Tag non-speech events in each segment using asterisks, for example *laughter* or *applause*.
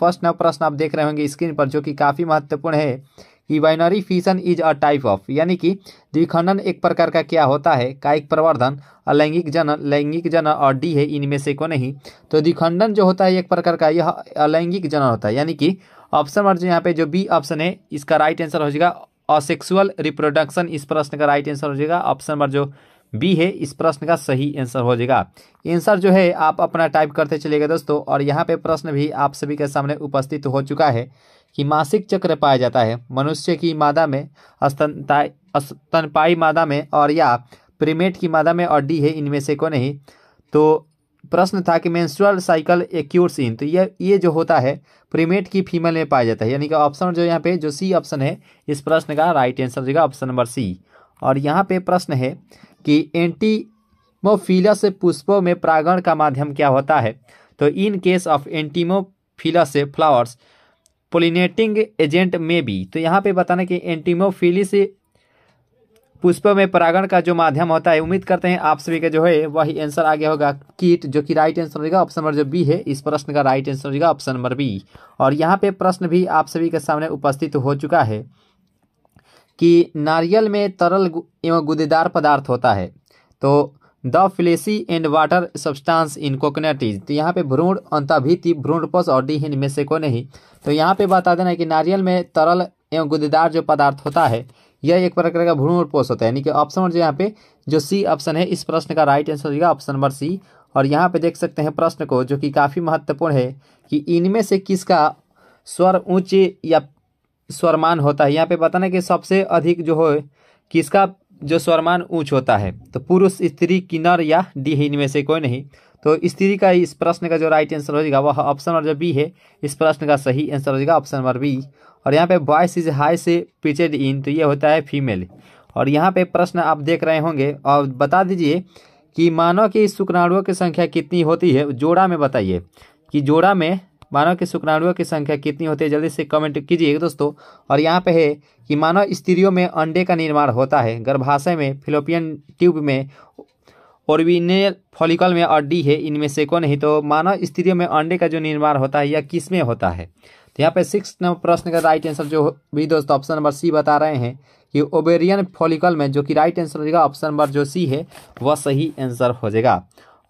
first नव प्रश्न आप देख रहे होंगे स्क्रीन पर जो कि काफ़ी महत्वपूर्ण है कि binary fission is a type of यानी कि द्विखंडन एक प्रकार का क्या होता है कायिक प्रवर्धन अलैंगिक जन लैंगिक जन और डी है इनमें से को नहीं तो द्विखंडन जो होता है एक प्रकार का यह अलैंगिक जन होता है यानी कि ऑप्शन नंबर जो यहाँ पे जो बी ऑप्शन है इसका राइट आंसर हो जाएगा असेक्सुअल रिप्रोडक्शन इस प्रश्न का राइट आंसर हो जाएगा ऑप्शन नंबर जो बी है इस प्रश्न का सही आंसर हो जाएगा आंसर जो है आप अपना टाइप करते चलेगा दोस्तों और यहाँ पे प्रश्न भी आप सभी के सामने उपस्थित हो चुका है कि मासिक चक्र पाया जाता है मनुष्य की मादा में स्तनपाई मादा में और या प्रीमेट की मादा में और डी है इनमें से को नहीं तो प्रश्न था कि मेंस्ट्रुअल साइकिल एक्यूर्स इन तो ये ये जो होता है प्रीमेट की फीमेल में पाया जाता है यानी कि ऑप्शन जो यहाँ पे जो सी ऑप्शन है इस प्रश्न का राइट आंसर देगा ऑप्शन नंबर सी और यहाँ पे प्रश्न है कि एंटीमोफिलस पुष्पों में परागण का माध्यम क्या होता है तो in case of entomophilous flowers pollinating agent में भी तो यहाँ पे बताना कि एंटीमोफिलिस पुष्पों में परागण का जो माध्यम होता है उम्मीद करते हैं आप सभी का जो है वही आंसर आगे होगा कीट जो कि राइट आंसर होगा ऑप्शन नंबर जो बी है इस प्रश्न का राइट आंसर होगा ऑप्शन नंबर बी और यहाँ पे प्रश्न भी आप सभी के सामने उपस्थित हो चुका है कि नारियल में तरल एवं गुदेदार पदार्थ होता है तो the fleshy and water substance in coconut is तो यहाँ पे भ्रूण अंतभिति भ्रूणपस और डी में से को नहीं तो यहाँ पे बता देना है कि नारियल में तरल एवं गुदेदार जो पदार्थ होता है यह एक प्रकार का भ्रूण पोष होता है यानी कि ऑप्शन जो यहाँ पे जो सी ऑप्शन है इस प्रश्न का राइट आंसर होगा ऑप्शन नंबर सी और यहाँ पे देख सकते हैं प्रश्न को जो कि काफ़ी महत्वपूर्ण है कि इनमें से किसका स्वर ऊंचे या स्वरमान होता है यहाँ पे बताना कि सबसे अधिक जो हो किसका जो स्वरमान ऊंच होता है तो पुरुष स्त्री किन्नर या डी इनमें से कोई नहीं तो स्त्री का इस प्रश्न का जो राइट आंसर हो जाएगा वह ऑप्शन नंबर जो बी है इस प्रश्न का सही आंसर हो जाएगा ऑप्शन नंबर बी और यहाँ पे बॉयस इज हाई से पिचेड इन तो ये होता है फीमेल और यहाँ पे प्रश्न आप देख रहे होंगे और बता दीजिए कि मानव की शुक्राणुओं की संख्या कितनी होती है जोड़ा में बताइए कि जोड़ा में मानव के शुक्राणुओं की संख्या कितनी होती है जल्दी से कमेंट कीजिए दोस्तों और यहाँ पे है कि मानव स्त्रियों में अंडे का निर्माण होता है गर्भाशय में फिलोपियन ट्यूब में ओरबिनेल फॉलिकल में और डी है इनमें से को नहीं तो मानव स्त्रियों में अंडे का जो निर्माण होता है यह किस में होता है तो यहाँ पे सिक्स नंबर प्रश्न का राइट आंसर जो भी दोस्तों ऑप्शन नंबर सी बता रहे हैं कि ओबेरियन फॉलिकल में जो कि राइट आंसर हो जाएगा ऑप्शन नंबर जो सी है वह सही आंसर हो जाएगा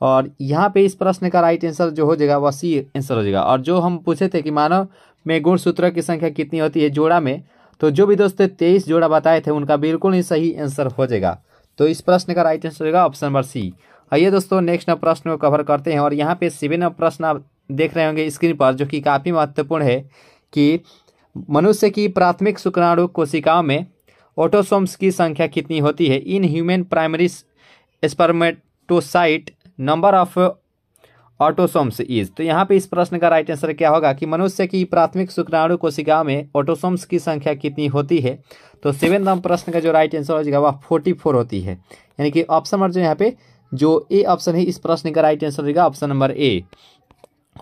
और यहाँ पे इस प्रश्न का राइट आंसर जो हो जाएगा वह सी आंसर हो जाएगा और जो हम पूछे थे कि मानव में गुण सूत्र की संख्या कितनी होती है जोड़ा में तो जो भी दोस्तों तेईस जोड़ा बताए थे उनका बिल्कुल ही सही आंसर हो जाएगा तो इस प्रश्न का राइट आंसर होगा ऑप्शन नंबर सी आइए दोस्तों नेक्स्ट नंबर प्रश्न को कवर करते हैं और यहाँ पे सेवन नंबर प्रश्न आप देख रहे होंगे स्क्रीन पर जो कि काफ़ी महत्वपूर्ण है कि मनुष्य की प्राथमिक शुक्राणु कोशिकाओं में ऑटोसोम्स की संख्या कितनी होती है in human primary spermatocyte number of autosomes is तो यहाँ पे इस प्रश्न का राइट आंसर क्या होगा कि मनुष्य की प्राथमिक शुक्राणु कोशिकाओं में ऑटोसोम्स की संख्या कितनी होती है तो सेवन नंबर प्रश्न का जो राइट आंसर हो जाएगा वह फोर्टी फोर होती है यानी कि ऑप्शन नंबर जो यहाँ पे जो ए ऑप्शन है इस प्रश्न का राइट आंसर होगा ऑप्शन नंबर ए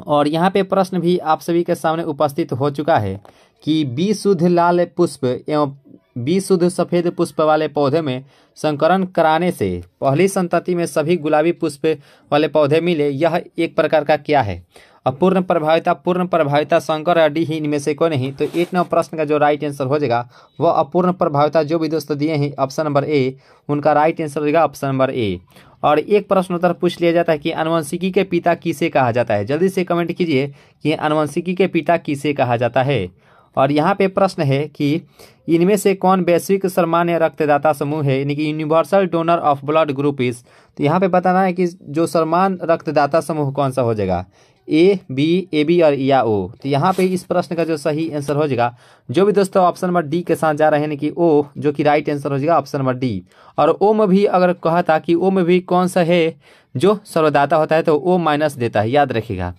और यहाँ पे प्रश्न भी आप सभी के सामने उपस्थित हो चुका है कि बी शुद्ध लाल पुष्प एवं बी शुद्ध सफेद पुष्प वाले पौधे में संकरण कराने से पहली संतति में सभी गुलाबी पुष्प वाले पौधे मिले यह एक प्रकार का क्या है अपूर्ण प्रभाविता पूर्ण प्रभाविता संकर या डी ही इनमें से कोई नहीं तो एक नंबर प्रश्न का जो राइट आंसर हो जाएगा वह अपूर्ण प्रभाविता जो भी दोस्त दिए हैं ऑप्शन नंबर ए उनका राइट आंसर हो जाएगा ऑप्शन नंबर ए और एक प्रश्न उत्तर पूछ लिया जाता है कि अनुवंशिकी के पिता किसे कहा जाता है जल्दी से कमेंट कीजिए कि अनुवंशिकी के पिता किसे कहा जाता है और यहाँ पे प्रश्न है कि इनमें से कौन वैश्विक सर्मान्य रक्तदाता समूह है यानी कि universal donor of blood group is तो यहाँ पे बताना है कि जो सर्मान रक्तदाता समूह कौन सा हो जाएगा ए बी ए बी और या ओ तो यहाँ पे इस प्रश्न का जो सही आंसर हो जाएगा जो भी दोस्तों ऑप्शन नंबर डी के साथ जा रहे हैं कि ओ जो कि राइट आंसर हो जाएगा ऑप्शन नंबर डी और ओ में भी अगर कहा था कि ओ में भी कौन सा है जो सर्वदाता होता है तो ओ माइनस देता है याद रखिएगा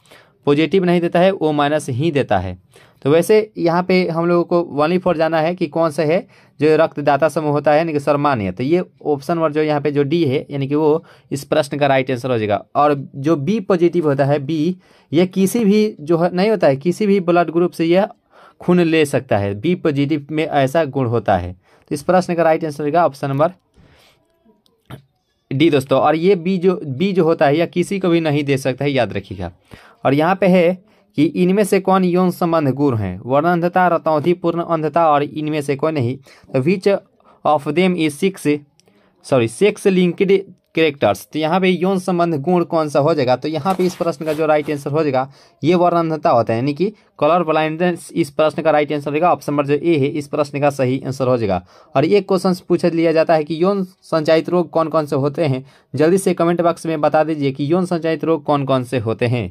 पॉजिटिव नहीं देता है ओ माइनस ही देता है तो वैसे यहाँ पे हम लोगों को वन फोर जाना है कि कौन सा है जो रक्तदाता समूह होता है यानी कि सर्मान्य तो ये ऑप्शन नंबर जो यहाँ पे जो डी है यानी कि वो इस प्रश्न का राइट आंसर हो जाएगा और जो बी पॉजिटिव होता है बी ये किसी भी जो है नहीं होता है किसी भी ब्लड ग्रुप से यह खून ले सकता है बी पॉजिटिव में ऐसा गुण होता है तो इस प्रश्न का राइट आंसर होगा ऑप्शन नंबर डी दोस्तों और ये बी जो बी जो होता है या किसी को भी नहीं दे सकता है याद रखिएगा और यहाँ पे है कि इनमें से कौन यौन संबंध गुण है वर्ण अंधता पूर्ण अंधता और इनमें से कौन नहीं तो which of them is six sorry sex linked characters तो यहाँ पे यौन संबंध गुण कौन सा हो जाएगा तो यहाँ पे इस प्रश्न का जो राइट आंसर हो जाएगा ये वर्णनता होता है यानी कि कलर ब्लाइंडनेस इस प्रश्न का राइट आंसर होगा ऑप्शन नंबर जो ए है इस प्रश्न का सही आंसर हो जाएगा और एक क्वेश्चन पूछ लिया जाता है कि यौन संचायित रोग कौन कौन से होते हैं जल्दी से कमेंट बॉक्स में बता दीजिए कि यौन संचायित रोग कौन कौन से होते हैं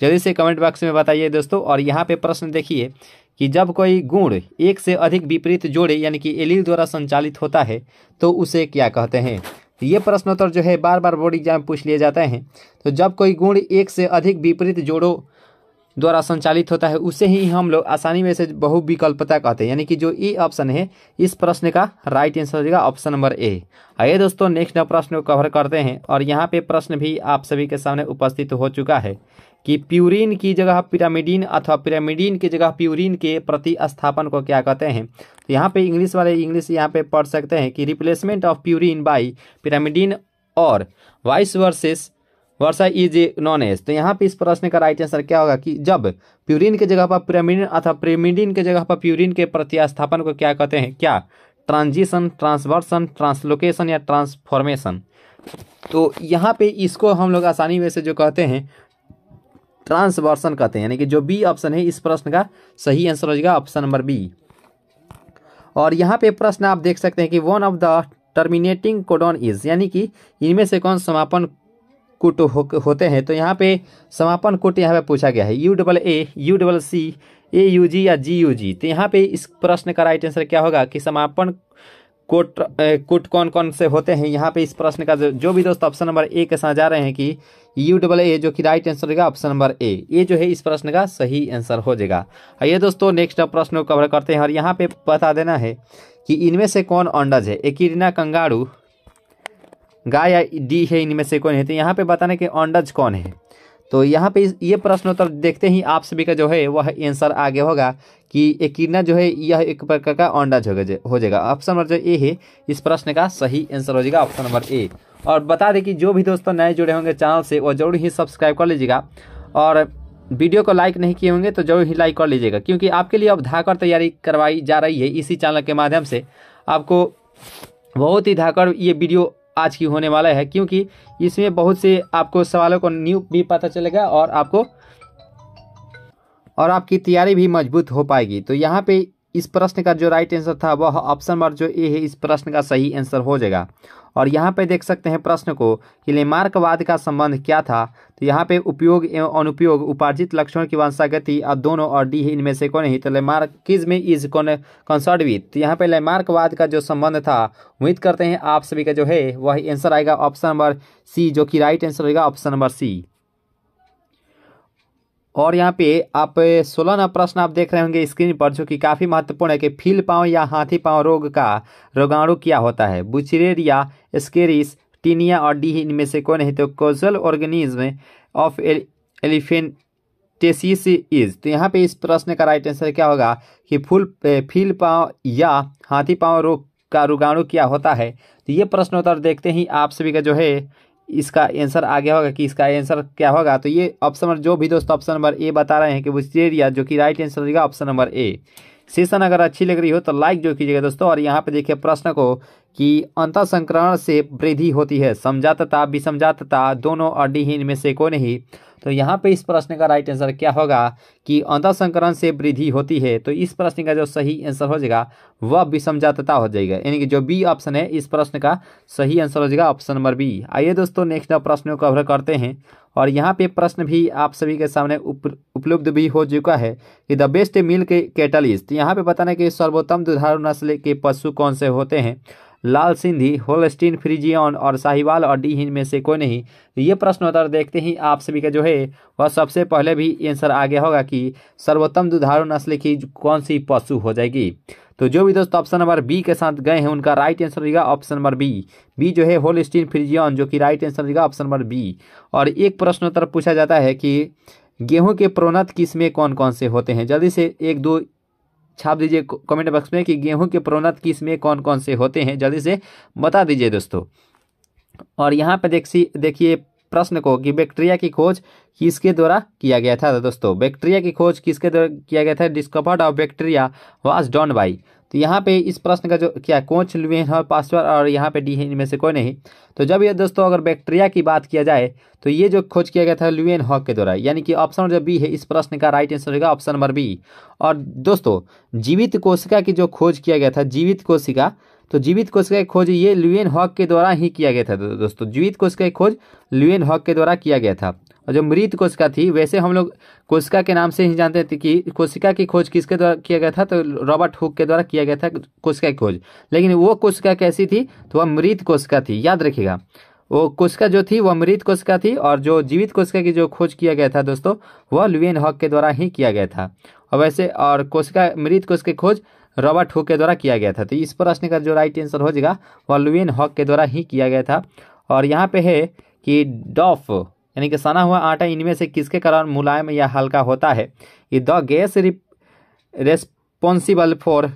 जल्दी से कमेंट बॉक्स में बताइए दोस्तों और यहाँ पे प्रश्न देखिए कि जब कोई गुण एक से अधिक विपरीत जोड़े यानी कि एलील द्वारा संचालित होता है तो उसे क्या कहते हैं तो ये प्रश्नोत्तर जो है बार बार बोर्ड एग्जाम पूछ लिए जाते हैं तो जब कोई गुण एक से अधिक विपरीत जोड़ों द्वारा संचालित होता है उसे ही हम लोग आसानी में से बहुविकल्पता कहते हैं यानी कि जो ई e ऑप्शन है इस प्रश्न का राइट आंसर होगा ऑप्शन नंबर ए आइए दोस्तों नेक्स्ट प्रश्न को कवर करते हैं और यहाँ पे प्रश्न भी आप सभी के सामने उपस्थित हो चुका है कि प्यूरिन की जगह पिरामिडिन अथवा पिरामिडिन की जगह प्यूरिन के प्रतिस्थापन को क्या कहते हैं तो यहाँ पे इंग्लिश वाले इंग्लिश यहाँ पे पढ़ सकते हैं कि replacement of purine by pyrimidine और vice versa versa is a known as तो यहाँ पे इस प्रश्न का राइट आंसर क्या होगा कि जब प्यूरिन के जगह पर पिरामिडिन अथवा पिरामिडिन के जगह पर प्यूरिन के प्रतिस्थापन को क्या कहते हैं क्या ट्रांजिशन ट्रांसवर्सन ट्रांसलोकेशन या ट्रांसफॉर्मेशन तो यहाँ पे इसको हम लोग आसानी में से जो कहते हैं ट्रांसवर्सन कहते हैं यानी कि जो बी ऑप्शन है इस प्रश्न का सही आंसर हो जाएगा ऑप्शन नंबर बी और यहाँ पे प्रश्न आप देख सकते हैं कि one of the terminating codon is यानी कि इनमें से कौन समापन कुट हो, होते हैं तो यहाँ पे समापन कुट यहाँ पे पूछा गया है U double A U double C A U G या जी यू जी तो यहाँ पे इस प्रश्न का राइट आंसर क्या होगा कि समापन कोट कुट कौन कौन से होते हैं यहाँ पे इस प्रश्न का जो, जो भी दोस्त ऑप्शन नंबर ए के साथ जा रहे हैं कि यू डबल ए जो कि राइट आंसर होगा ऑप्शन नंबर ए ये जो है इस प्रश्न का सही आंसर हो जाएगा आइए दोस्तों नेक्स्ट प्रश्न को कवर करते हैं और यहाँ पे बता देना है कि इनमें से कौन अंडज है एकीडना कंगारू गाय डी है इनमें से कौन है तो यहाँ पे बताना कि अंडज कौन है तो यहाँ पे ये प्रश्नोत्तर देखते ही आप सभी का जो है वह आंसर आगे होगा कि एकीर्णा जो है यह एक प्रकार का अंडाज हो जाएगा ऑप्शन नंबर जो ए है इस प्रश्न का सही आंसर हो जाएगा ऑप्शन नंबर ए और बता दें कि जो भी दोस्तों नए जुड़े होंगे चैनल से वो जरूर ही सब्सक्राइब कर लीजिएगा और वीडियो को लाइक नहीं किए होंगे तो जरूर ही लाइक कर लीजिएगा क्योंकि आपके लिए अब धाकर तैयारी करवाई जा रही है इसी चैनल के माध्यम से आपको बहुत ही धाकर ये वीडियो आज की होने वाला है क्योंकि इसमें बहुत से आपको सवालों को न्यू भी पता चलेगा और आपको और आपकी तैयारी भी मजबूत हो पाएगी तो यहाँ पे इस प्रश्न का जो राइट आंसर था वह ऑप्शन नंबर जो ए है इस प्रश्न का सही आंसर हो जाएगा और यहाँ पे देख सकते हैं प्रश्न को कि लेमार्कवाद का संबंध क्या था तो यहाँ पे उपयोग एवं अनुपयोग उपार्जित लक्षणों की वंशागति और दोनों और डी है इनमें से कौन ही तो में इज कौन कंसर्ड विथ तो यहाँ पे लेमार्कवाद का जो संबंध था उम्मीद करते हैं आप सभी का जो है वह आंसर आएगा ऑप्शन नंबर सी जो कि राइट आंसर होगा ऑप्शन नंबर सी और यहाँ पे आप सोलह नंबर प्रश्न आप देख रहे होंगे स्क्रीन पर जो कि काफ़ी महत्वपूर्ण है कि फील पाँव या हाथी पाँव रोग का रोगाणु क्या होता है बुचरेरिया स्केरिस टीनिया और डी इनमें से कौन है तो causal organism of elephantiasis is तो यहाँ पे इस प्रश्न का राइट आंसर क्या होगा कि फूल फील पाँव या हाथी पाँव रोग का रोगाणु क्या होता है तो ये प्रश्नोत्तर देखते ही आप सभी का जो है इसका आंसर आ गया होगा कि इसका आंसर क्या होगा तो ये ऑप्शन नंबर जो भी दोस्तों ऑप्शन नंबर ए बता रहे हैं कि विस्टेरिया जो कि राइट आंसर होगा ऑप्शन नंबर ए सेशन अगर अच्छी लग रही हो तो लाइक जो कीजिएगा दोस्तों और यहाँ पे देखिए प्रश्न को कि अंत संक्रमण से वृद्धि होती है समझातता विसमजातता दोनों और में से कोई नहीं तो यहाँ पे इस प्रश्न का राइट आंसर क्या होगा कि अंतर संकरण से वृद्धि होती है तो इस प्रश्न का जो सही आंसर हो जाएगा वह विषमजातता हो जाएगा यानी कि जो बी ऑप्शन है इस प्रश्न का सही आंसर हो जाएगा ऑप्शन नंबर बी आइए दोस्तों नेक्स्ट प्रश्न को कवर करते हैं और यहाँ पे प्रश्न भी आप सभी के सामने उपलब्ध भी हो चुका है कि द बेस्ट मिल्क कैटलिस्ट यहाँ पे बताना कि सर्वोत्तम दुधारू नस्ल के पशु कौन से होते हैं लाल सिंधी होलस्टीन फ्रिजियन और साहिवाल और डी हिंद में से कोई नहीं तो ये प्रश्न उत्तर देखते ही आप सभी का जो है वह सबसे पहले भी आंसर आ गया होगा कि सर्वोत्तम दुधारू नस्ल की कौन सी पशु हो जाएगी तो जो भी दोस्तों ऑप्शन नंबर बी के साथ गए हैं उनका राइट आंसर रहेगा ऑप्शन नंबर बी बी जो है होलस्टीन फ्रिजियन जो कि राइट आंसर रहेगा ऑप्शन नंबर बी और एक प्रश्नोत्तर पूछा जाता है कि गेहूं के प्रोन्नत किस्में कौन कौन से होते हैं जल्दी से एक दो छाप दीजिए कमेंट बॉक्स में कि गेहूं के प्रोन्नत किस्में कौन कौन से होते हैं जल्दी से बता दीजिए दोस्तों और यहाँ पर देखिए देखिए प्रश्न को कि बैक्टीरिया की खोज किसके द्वारा किया गया था तो दोस्तों बैक्टीरिया की खोज किसके द्वारा किया गया था discovered of bacteria was done by तो यहाँ पे इस प्रश्न का जो क्या कोच लुएन और पासवर और यहाँ पे डी है इनमें से कोई नहीं तो जब ये दोस्तों अगर बैक्टीरिया की बात किया जाए तो ये जो खोज किया गया था लुएन हॉक के द्वारा यानी कि ऑप्शन जो बी है इस प्रश्न का राइट आंसर होगा ऑप्शन नंबर बी और दोस्तों जीवित कोशिका की जो खोज किया गया था जीवित कोशिका तो जीवित कोशिका की खोज ये लुएन हॉक के द्वारा ही किया गया था दोस्तों जीवित कोशिका की खोज लुएन हॉक के द्वारा किया गया था जो मृत कोशिका थी वैसे हम लोग कोशिका के नाम से ही जानते थे कि कोशिका की खोज किसके द्वारा किया गया था तो रॉबर्ट हुक के द्वारा किया गया था कोशिका की खोज लेकिन वो कोशिका कैसी थी तो वह मृत कोशिका थी याद रखिएगा वो कोशिका जो थी वह मृत कोशिका थी और जो जीवित कोशिका की जो खोज किया गया था दोस्तों वह लुएन हॉक के द्वारा ही किया गया था और वैसे और कोशिका मृत कोशिका की खोज रॉबर्ट हुक के द्वारा किया गया था तो इस प्रश्न का जो राइट आंसर हो जाएगा वह लुएन हॉक के द्वारा ही किया गया था और यहाँ पे है कि डॉफ यानी कि सना हुआ आटा इनमें से किसके कारण मुलायम या हल्का होता है ये the gas responsible for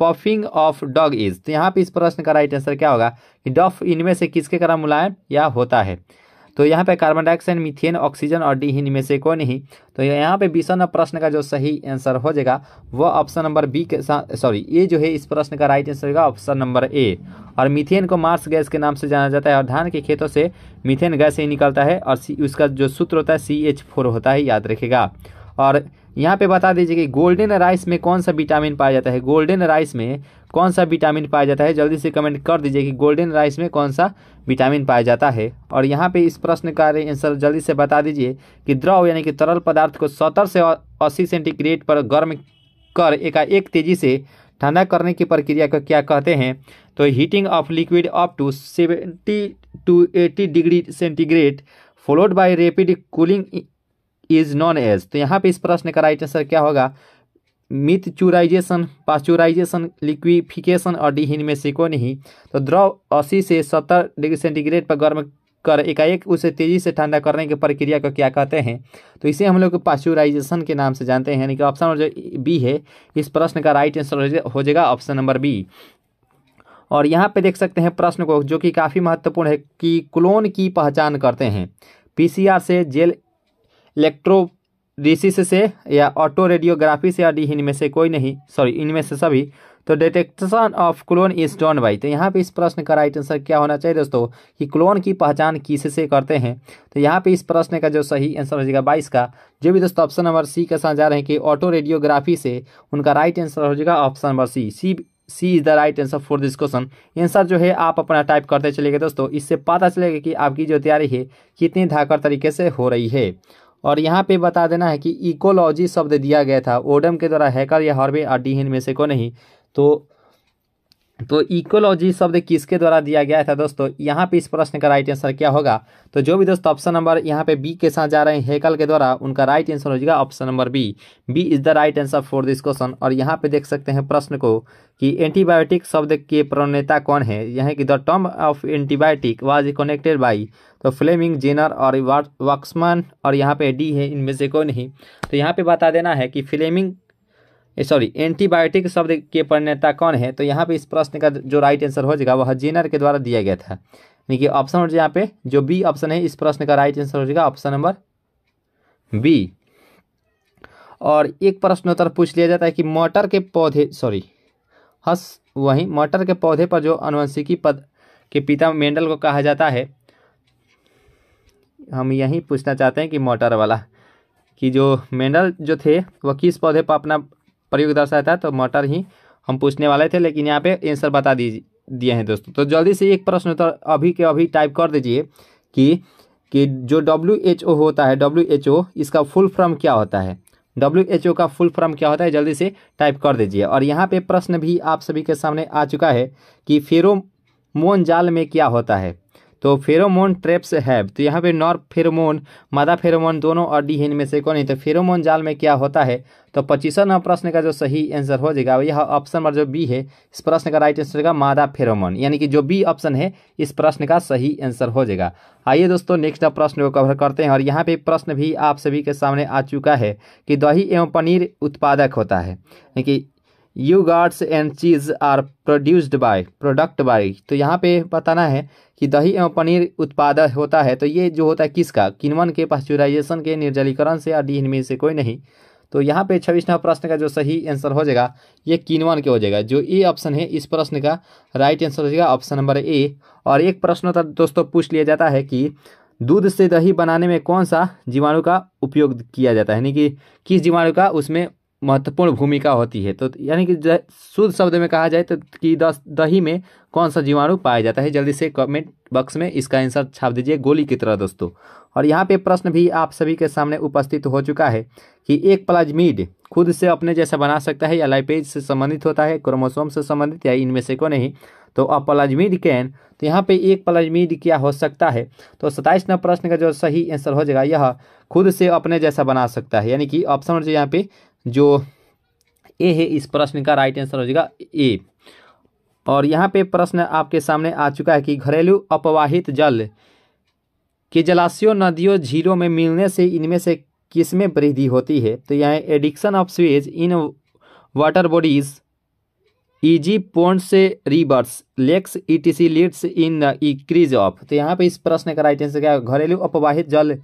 puffing of dough is तो यहाँ पे इस प्रश्न का राइट आंसर क्या होगा कि डफ इनमें से किसके कारण मुलायम या होता है तो यहाँ पे कार्बन डाइऑक्साइड मीथेन ऑक्सीजन और डी इनमें से कोई नहीं तो यहाँ पे बीसवा प्रश्न का जो सही आंसर हो जाएगा वह ऑप्शन नंबर बी के सॉरी ए जो है इस प्रश्न का राइट आंसर होगा ऑप्शन नंबर ए और मीथेन को मार्स गैस के नाम से जाना जाता है और धान के खेतों से मिथेन गैस ही निकलता है और उसका जो सूत्र होता है सी एच फोर होता है याद रखेगा और यहाँ पे बता दीजिए कि गोल्डन राइस में कौन सा विटामिन पाया जाता है गोल्डन राइस में कौन सा विटामिन पाया जाता है जल्दी से कमेंट कर दीजिए कि गोल्डन राइस में कौन सा विटामिन पाया जाता है और यहाँ पे इस प्रश्न का आंसर जल्दी से बता दीजिए कि द्रव यानी कि तरल पदार्थ को सत्तर से अस्सी सेंटीग्रेड पर गर्म कर एकाएक तेजी से ठंडा करने की प्रक्रिया को क्या कहते हैं तो heating of liquid up to seventy to eighty degree centigrade followed by rapid cooling is known as तो यहाँ पे इस प्रश्न का राइट आंसर क्या होगा मिथचुराइजेशन पास्चुराइजेशन लिक्विफिकेशन और डी में से को नहीं तो द्रव अस्सी से सत्तर डिग्री सेंटीग्रेड पर गर्म कर एकाएक उसे तेजी से ठंडा करने की प्रक्रिया को क्या कहते हैं तो इसे हम लोग पास्चुराइजेशन के नाम से जानते हैं यानी कि ऑप्शन जो बी है इस प्रश्न का राइट आंसर हो जाएगा ऑप्शन नंबर बी और यहाँ पे देख सकते हैं प्रश्न को जो कि काफ़ी महत्वपूर्ण है कि क्लोन की पहचान करते हैं पीसीआर से जेल इलेक्ट्रोडिस से या ऑटो रेडियोग्राफी से आदि इनमें से कोई नहीं सॉरी इनमें से सभी तो detection of clone is done by तो यहाँ पे इस प्रश्न का राइट आंसर क्या होना चाहिए दोस्तों कि क्लोन की पहचान किससे करते हैं तो यहाँ पे इस प्रश्न का जो सही आंसर हो जाएगा बाईस का जो भी दोस्तों ऑप्शन नंबर सी के साथ जा रहे हैं कि ऑटो रेडियोग्राफी से उनका राइट आंसर हो जाएगा option number C C C is the right answer for this question answer जो है आप अपना टाइप करते चलेगा दोस्तों इससे पता चलेगा कि आपकी जो तैयारी है कितनी धाकर तरीके से हो रही है और यहाँ पे बता देना है कि इकोलॉजी शब्द दिया गया था ओडम के द्वारा हैकर या हॉर्वे आर हिंद में से को नहीं तो तो इकोलॉजी शब्द किसके द्वारा दिया गया था दोस्तों यहाँ पे इस प्रश्न का राइट आंसर क्या होगा तो जो भी दोस्तों ऑप्शन नंबर यहाँ पे बी के साथ जा रहे हैं हेकल के द्वारा उनका राइट आंसर हो जाएगा option number B B is the right answer for this question और यहाँ पे देख सकते हैं प्रश्न को कि एंटीबायोटिक शब्द के प्रणेता कौन है यहाँ की the term of antibiotic was connected by तो फ्लेमिंग जेनर और वक्समन और यहाँ पे डी है इनमें से कोई नहीं तो यहाँ पे बता देना है कि फ्लेमिंग सॉरी एंटीबायोटिक शब्द के परिणता कौन है तो यहाँ पे इस प्रश्न का जो राइट आंसर हो जाएगा वह जेनर के द्वारा दिया गया था यानी कि ऑप्शन यहाँ पे जो बी ऑप्शन है इस प्रश्न का राइट आंसर हो जाएगा ऑप्शन नंबर बी और एक प्रश्नोत्तर पूछ लिया जाता है कि मटर के पौधे सॉरी हस वहीं मटर के पौधे पर जो अनुवंशिकी पद के पिता मेंडल को कहा जाता है हम यही पूछना चाहते हैं कि मटर वाला कि जो मेंडल जो थे वह किस पौधे पर अपना प्रयोग दर्शाता है तो मटर ही हम पूछने वाले थे लेकिन यहाँ पे आंसर बता दीजिए दिए हैं दोस्तों तो जल्दी से एक प्रश्न उत्तर तो अभी के अभी टाइप कर दीजिए कि कि जो डब्ल्यू एच ओ होता है डब्ल्यू एच ओ इसका फुल फॉर्म क्या होता है डब्ल्यू एच ओ का फुल फॉर्म क्या होता है जल्दी से टाइप कर दीजिए और यहाँ पे प्रश्न भी आप सभी के सामने आ चुका है कि फेरोमोन जाल में क्या होता है तो फेरोमोन ट्रेप्स हैव तो यहाँ पे नॉर फेरोमोन मादा फेरोमोन दोनों और डी है इनमें से कौन है तो फेरोमोन जाल में क्या होता है तो पच्चीसवा नंबर प्रश्न का जो सही आंसर हो जाएगा यह ऑप्शन नंबर जो बी है इस प्रश्न का राइट आंसर होगा मादा फेरोमोन यानी कि जो बी ऑप्शन है इस प्रश्न का सही आंसर हो जाएगा आइए दोस्तों नेक्स्ट प्रश्न को कवर करते हैं और यहाँ पे प्रश्न भी आप सभी के सामने आ चुका है कि दही एवं पनीर उत्पादक होता है यानी कि yoghurts and cheese are produced by product by तो यहाँ पे बताना है कि दही एवं पनीर उत्पाद होता है तो ये जो होता है किसका किनवन के पास्चुराइजेशन के निर्जलीकरण से या डीन से कोई नहीं तो यहाँ पे छब्बीस नंबर प्रश्न का जो सही आंसर हो जाएगा ये किनवन के हो जाएगा जो ए ऑप्शन है इस प्रश्न का राइट आंसर हो जाएगा ऑप्शन नंबर ए और एक प्रश्न होता तो दोस्तों पूछ लिया जाता है कि दूध से दही बनाने में कौन सा जीवाणु का उपयोग किया जाता है यानी कि किस जीवाणु का उसमें महत्वपूर्ण भूमिका होती है तो यानी कि शुद्ध शब्द में कहा जाए तो कि दस दही में कौन सा जीवाणु पाया जाता है जल्दी से कमेंट बॉक्स में इसका आंसर छाप दीजिए गोली की तरह दोस्तों और यहाँ पे प्रश्न भी आप सभी के सामने उपस्थित हो चुका है कि एक प्लाज्मीड खुद से अपने जैसा बना सकता है या लाइपेज से संबंधित होता है क्रोमोसोम से संबंधित या इनमें से को नहीं तो अ प्लाज्मीड कैन तो यहाँ पे एक प्लाज्मीड क्या हो सकता है तो सताइस नंबर प्रश्न का जो सही आंसर हो जाएगा यह खुद से अपने जैसा बना सकता है यानी कि ऑप्शन जो यहाँ पे जो ए है इस प्रश्न का राइट आंसर हो जाएगा ए और यहाँ पे प्रश्न आपके सामने आ चुका है कि घरेलू अपवाहित जल के जलाशयों नदियों झीलों में मिलने से इनमें से किसमें वृद्धि होती है तो यहाँ addition of sewage in water bodies ie pond से rivers lakes etc leads in the increase of तो यहाँ पे इस प्रश्न का राइट आंसर क्या घरेलू अपवाहित जल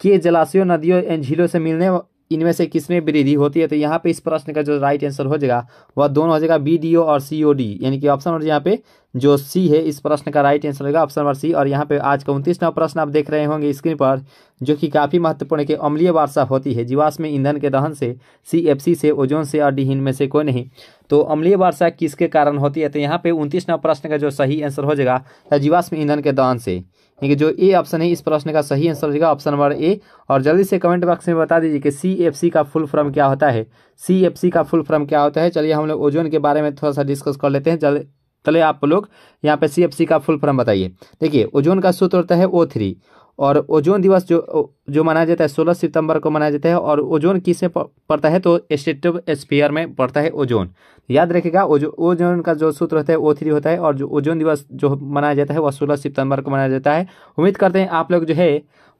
के जलाशयों नदियों एंड झीलों से मिलने इनमें से किसमें वृद्धि होती है तो यहाँ पे इस प्रश्न का जो राइट आंसर हो जाएगा वह दोनों हो जाएगा बी डी ओ और सी ओ डी यानी कि ऑप्शन नंबर यहाँ पे जो सी है इस प्रश्न का राइट आंसर होगा ऑप्शन नंबर सी और यहाँ पे आज का उनतीस नंबर प्रश्न आप देख रहे होंगे स्क्रीन पर जो कि काफ़ी महत्वपूर्ण है कि अम्लीय वर्षा होती है जीवाश्म में ईंधन के दहन से सी एफ सी से ओजोन से और डीहीन में से कोई नहीं तो अम्लीय वर्षा किसके कारण होती है तो यहाँ पे उनतीस नंबर प्रश्न का जो सही आंसर हो जाएगा जीवाश्म ईंधन के दहन से यानी कि जो ए ऑप्शन है इस प्रश्न का सही आंसर हो ऑप्शन नंबर ए और जल्दी से कमेंट बॉक्स में बता दीजिए कि सी एफ सी का फुल फॉर्म क्या होता है सी एफ सी का फुल फॉर्म क्या होता है चलिए हम लोग ओजोन के बारे में थोड़ा सा डिस्कस कर लेते हैं जल चले आप लोग यहाँ पे सी एफ सी का फुल फॉर्म बताइए देखिए ओजोन का सूत्र होता है ओ थ्री और ओजोन दिवस जो जो मनाया जाता है सोलह सितंबर को मनाया जाता है और ओजोन किस में पड़ता है तो स्टेटिव स्पीयर में पड़ता है ओजोन याद रखेगा ओजो ओजोन का जो सूत्र होता है ओ थ्री होता है और जो ओजोन दिवस जो मनाया जाता है वह सोलह सितंबर को मनाया जाता है उम्मीद करते हैं आप लोग जो है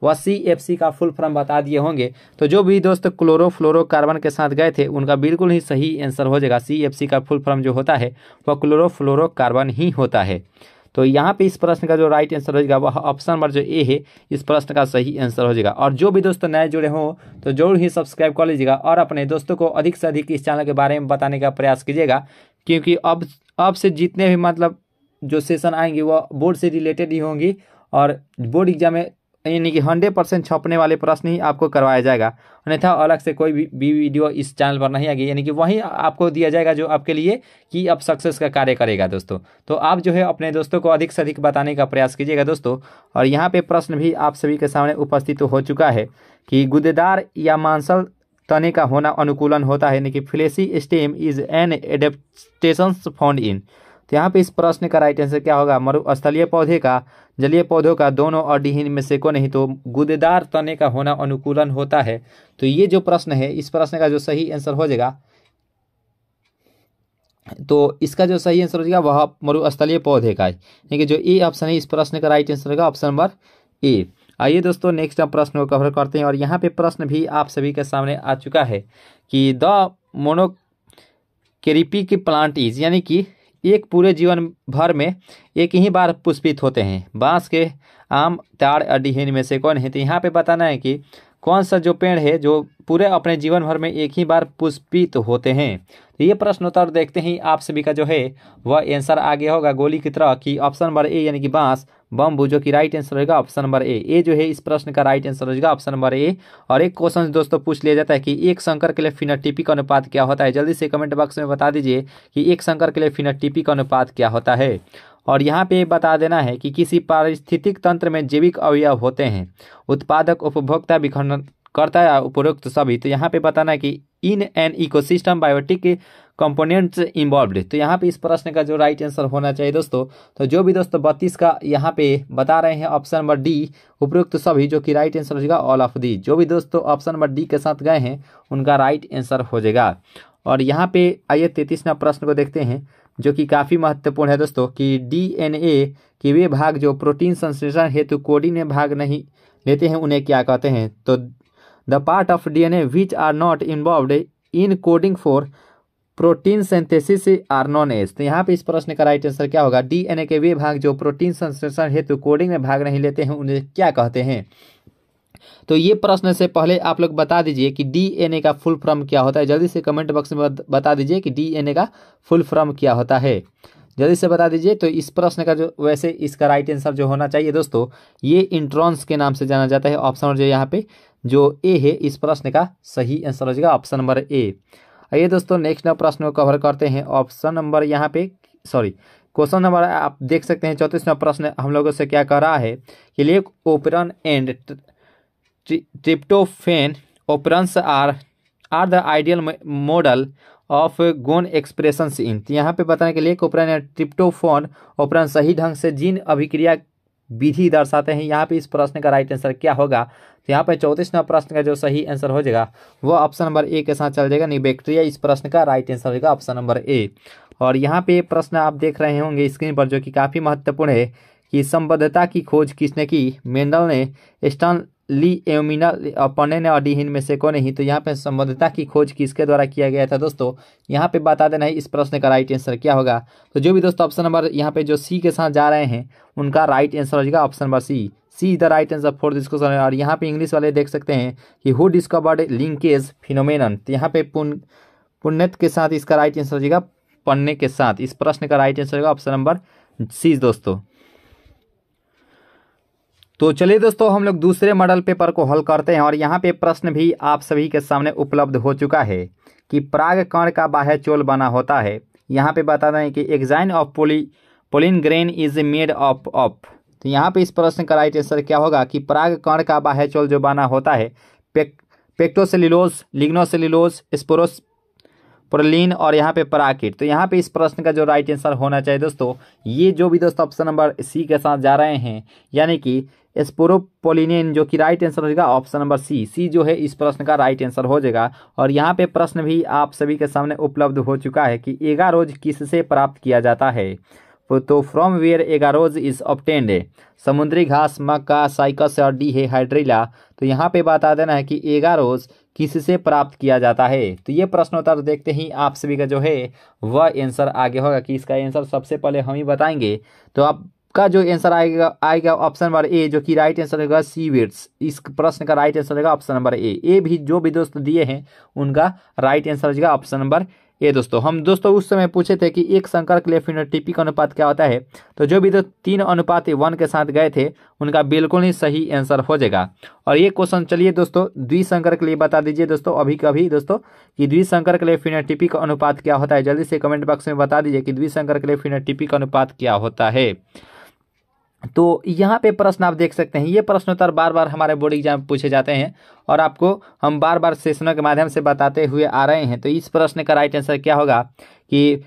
वह सी एफ सी का फुल फॉर्म बता दिए होंगे तो जो भी दोस्त क्लोरो कार्बन के साथ गए थे उनका बिल्कुल ही सही आंसर हो जाएगा सी एफ सी का फुल फॉर्म जो होता है वह क्लोरो कार्बन ही होता है तो यहाँ पे इस प्रश्न का जो राइट आंसर हो जाएगा वह ऑप्शन नंबर जो ए है इस प्रश्न का सही आंसर हो जाएगा और जो भी दोस्त नए जुड़े हों तो जरूर ही सब्सक्राइब कर लीजिएगा और अपने दोस्तों को अधिक से अधिक इस चैनल के बारे में बताने का प्रयास कीजिएगा क्योंकि अब अब से जितने भी मतलब जो सेशन आएंगे वह बोर्ड से रिलेटेड ही होंगी और बोर्ड एग्जाम में यानी कि हंड्रेड परसेंट छपने वाले प्रश्न ही आपको करवाया जाएगा अन्यथा अलग से कोई भी, भी वीडियो इस चैनल पर नहीं आएगी यानी कि वहीं आपको दिया जाएगा जो आपके लिए कि अब सक्सेस का कार्य करेगा दोस्तों तो आप जो है अपने दोस्तों को अधिक से अधिक बताने का प्रयास कीजिएगा दोस्तों और यहाँ पे प्रश्न भी आप सभी के सामने उपस्थित हो चुका है कि गुदेदार या मांसल तने का होना अनुकूलन होता है यानी कि fleshy stem is an adaptation found in तो यहाँ पे इस प्रश्न का राइट आंसर क्या होगा मरुस्थलीय पौधे का जलीय पौधों का दोनों और डिहीन में से को नहीं तो गुदेदार तने का होना अनुकूलन होता है तो ये जो प्रश्न है इस प्रश्न का जो सही आंसर हो जाएगा तो इसका जो सही आंसर हो जाएगा वह मरुस्थलीय पौधे का है यानी कि जो ए ऑप्शन है इस प्रश्न का राइट आंसर होगा ऑप्शन नंबर ए आइए दोस्तों नेक्स्ट हम प्रश्न को कवर करते हैं और यहाँ पे प्रश्न भी आप सभी के सामने आ चुका है कि द मोनो केरिपी की प्लांट इज यानी कि एक पूरे जीवन भर में एक ही बार पुष्पित होते हैं बांस के आम ताड़ अडिहीन में से कौन है तो यहाँ पे बताना है कि कौन सा जो पेड़ है जो पूरे अपने जीवन भर में एक ही बार पुष्पित होते हैं तो ये प्रश्नोत्तर देखते ही आप सभी का जो है वह आंसर आगे होगा गोली की तरह कि ऑप्शन नंबर ए यानी कि बांस बम जो कि राइट आंसर होगा ऑप्शन नंबर ए ए जो है इस प्रश्न का राइट आंसर होगा ऑप्शन नंबर ए और एक क्वेश्चन दोस्तों पूछ लिया जाता है कि एक शंकर के लिए का अनुपात क्या होता है जल्दी से कमेंट बॉक्स में बता दीजिए कि एक शंकर के लिए का अनुपात क्या होता है और यहाँ पे बता देना है कि किसी पारिस्थितिक तंत्र में जैविक अवयव होते हैं उत्पादक उपभोक्ता विखंडन करता है उपरोक्त सभी तो यहाँ पे बताना है कि in an ecosystem biotic components involve तो यहाँ पे इस प्रश्न का जो राइट आंसर होना चाहिए दोस्तों तो जो भी दोस्तों बत्तीस का यहाँ पे बता रहे हैं ऑप्शन नंबर डी उपयुक्त सभी जो कि राइट आंसर हो जाएगा ऑल ऑफ दी जो भी दोस्तों ऑप्शन नंबर डी के साथ गए हैं उनका राइट आंसर हो जाएगा और यहाँ पे आइए तैतीस नंबर प्रश्न को देखते हैं जो कि काफ़ी महत्वपूर्ण है दोस्तों कि ए के वे भाग जो प्रोटीन संश्लेषण हेतु कोडिन में भाग नहीं लेते हैं उन्हें क्या कहते हैं तो the part of DNA which are not involved in coding for protein synthesis are known as तो यहाँ पे इस प्रश्न का राइट आंसर क्या होगा डीएनए के वे भाग जो प्रोटीन संश्लेषण हेतु कोडिंग में भाग नहीं लेते हैं उन्हें क्या कहते हैं तो ये प्रश्न से पहले आप लोग बता दीजिए कि डीएनए का फुल फॉर्म क्या होता है जल्दी से कमेंट बॉक्स में बता दीजिए कि डीएनए का फुल फॉर्म क्या होता है जल्दी से बता दीजिए तो इस प्रश्न का जो वैसे इसका राइट आंसर जो होना चाहिए दोस्तों ये इंट्रॉन्स के नाम से जाना जाता है ऑप्शन जो यहाँ पे जो ए है इस प्रश्न का सही आंसर हो जाएगा ऑप्शन नंबर ए आइए दोस्तों नेक्स्ट नंबर प्रश्न को कवर करते हैं ऑप्शन नंबर यहाँ पे सॉरी क्वेश्चन नंबर आप देख सकते हैं नंबर प्रश्न हम लोगों से क्या कह रहा है कि lac operon and tryptophan operons are are the ideal model of gene expression in यहाँ पे बताने के लिए ओपरन या ट्रिप्टोफोन ओपरन सही ढंग से जीन अभिक्रिया विधि दर्शाते हैं यहाँ पे इस प्रश्न का राइट आंसर क्या होगा तो यहाँ पे चौतीस नंबर प्रश्न का जो सही आंसर हो जाएगा वो ऑप्शन नंबर ए के साथ चल जाएगा निबैक्टीरिया इस प्रश्न का राइट आंसर होगा ऑप्शन नंबर ए और यहाँ पे प्रश्न आप देख रहे होंगे स्क्रीन पर जो कि काफ़ी महत्वपूर्ण है कि संबद्धता की खोज किसने की मेंडल ने स्टन ली एमिना अपने ने अडीहीन में से को नहीं तो यहाँ पे संबद्धता की खोज किसके द्वारा किया गया था दोस्तों यहाँ पे बता देना है इस प्रश्न का राइट आंसर क्या होगा तो जो भी दोस्तों ऑप्शन नंबर यहाँ पे जो सी के साथ जा रहे हैं उनका राइट आंसर हो जाएगा option number C C is the right answer for this question और यहाँ पे इंग्लिश वाले देख सकते हैं कि हु डिस्कवर्ड लिंकेज फिनोमेन तो यहाँ पे पुन पुण्यत के साथ इसका राइट आंसर हो जाएगा पन्ने के साथ इस प्रश्न का राइट आंसर होगा ऑप्शन नंबर सी दोस्तों तो चलिए दोस्तों हम लोग दूसरे मॉडल पेपर को हल करते हैं और यहाँ पे प्रश्न भी आप सभी के सामने उपलब्ध हो चुका है कि प्राग कण का बाह्य चोल बना होता है यहाँ पे बता दें कि exine of poly pollen grain is made of of तो यहाँ पे इस प्रश्न का राइट आंसर क्या होगा कि प्राग कण का बाह्य चोल जो बना होता है पेक पेक्टोसेल्यूलोज लिग्नोसेल्यूलोज स्पोरोस प्रोलिन और यहाँ पे पराकिट तो यहाँ पे इस प्रश्न का जो राइट आंसर होना चाहिए दोस्तों ये जो भी दोस्तों ऑप्शन नंबर सी के साथ जा रहे हैं यानी कि स्पोरोपोलिनियन जो कि राइट आंसर हो जाएगा ऑप्शन नंबर सी सी जो है इस प्रश्न का राइट आंसर हो जाएगा और यहाँ पे प्रश्न भी आप सभी के सामने उपलब्ध हो चुका है कि एगारोज किससे प्राप्त किया जाता है तो from where agarose is obtained समुद्री घास मक्का साइकस और डी है हाइड्रिला तो यहाँ पे बता देना है कि एगारोज किससे प्राप्त किया जाता है तो ये प्रश्नोत्तर देखते ही आप सभी का जो है वह आंसर आगे होगा कि इसका आंसर सबसे पहले हम ही बताएंगे तो आपका का जो आंसर आएगा आएगा ऑप्शन नंबर ए जो कि राइट आंसर होगा सी वेट्स इस प्रश्न का राइट आंसर होगा ऑप्शन नंबर ए ए भी जो भी दोस्त दिए हैं उनका राइट आंसर होगा ऑप्शन नंबर ये दोस्तों हम दोस्तों उस समय पूछे थे कि एक संकर के लिए फिनोटिपिक अनुपात क्या होता है तो जो भी दो तीन अनुपात वन के साथ गए थे उनका बिल्कुल ही सही आंसर हो जाएगा और ये क्वेश्चन चलिए दोस्तों द्विशंकर के लिए बता दीजिए दोस्तों अभी कभी दोस्तों कि द्विशंकर के लिए फिनोटिपिक अनुपात क्या होता है जल्दी से कमेंट बॉक्स में बता दीजिए कि द्विशंकर के लिए फिनोटिपिक अनुपात क्या होता है तो यहाँ पे प्रश्न आप देख सकते हैं ये प्रश्नोत्तर बार बार हमारे बोर्ड एग्जाम में पूछे जाते हैं और आपको हम बार बार सेशनों के माध्यम से बताते हुए आ रहे हैं तो इस प्रश्न का राइट आंसर क्या होगा कि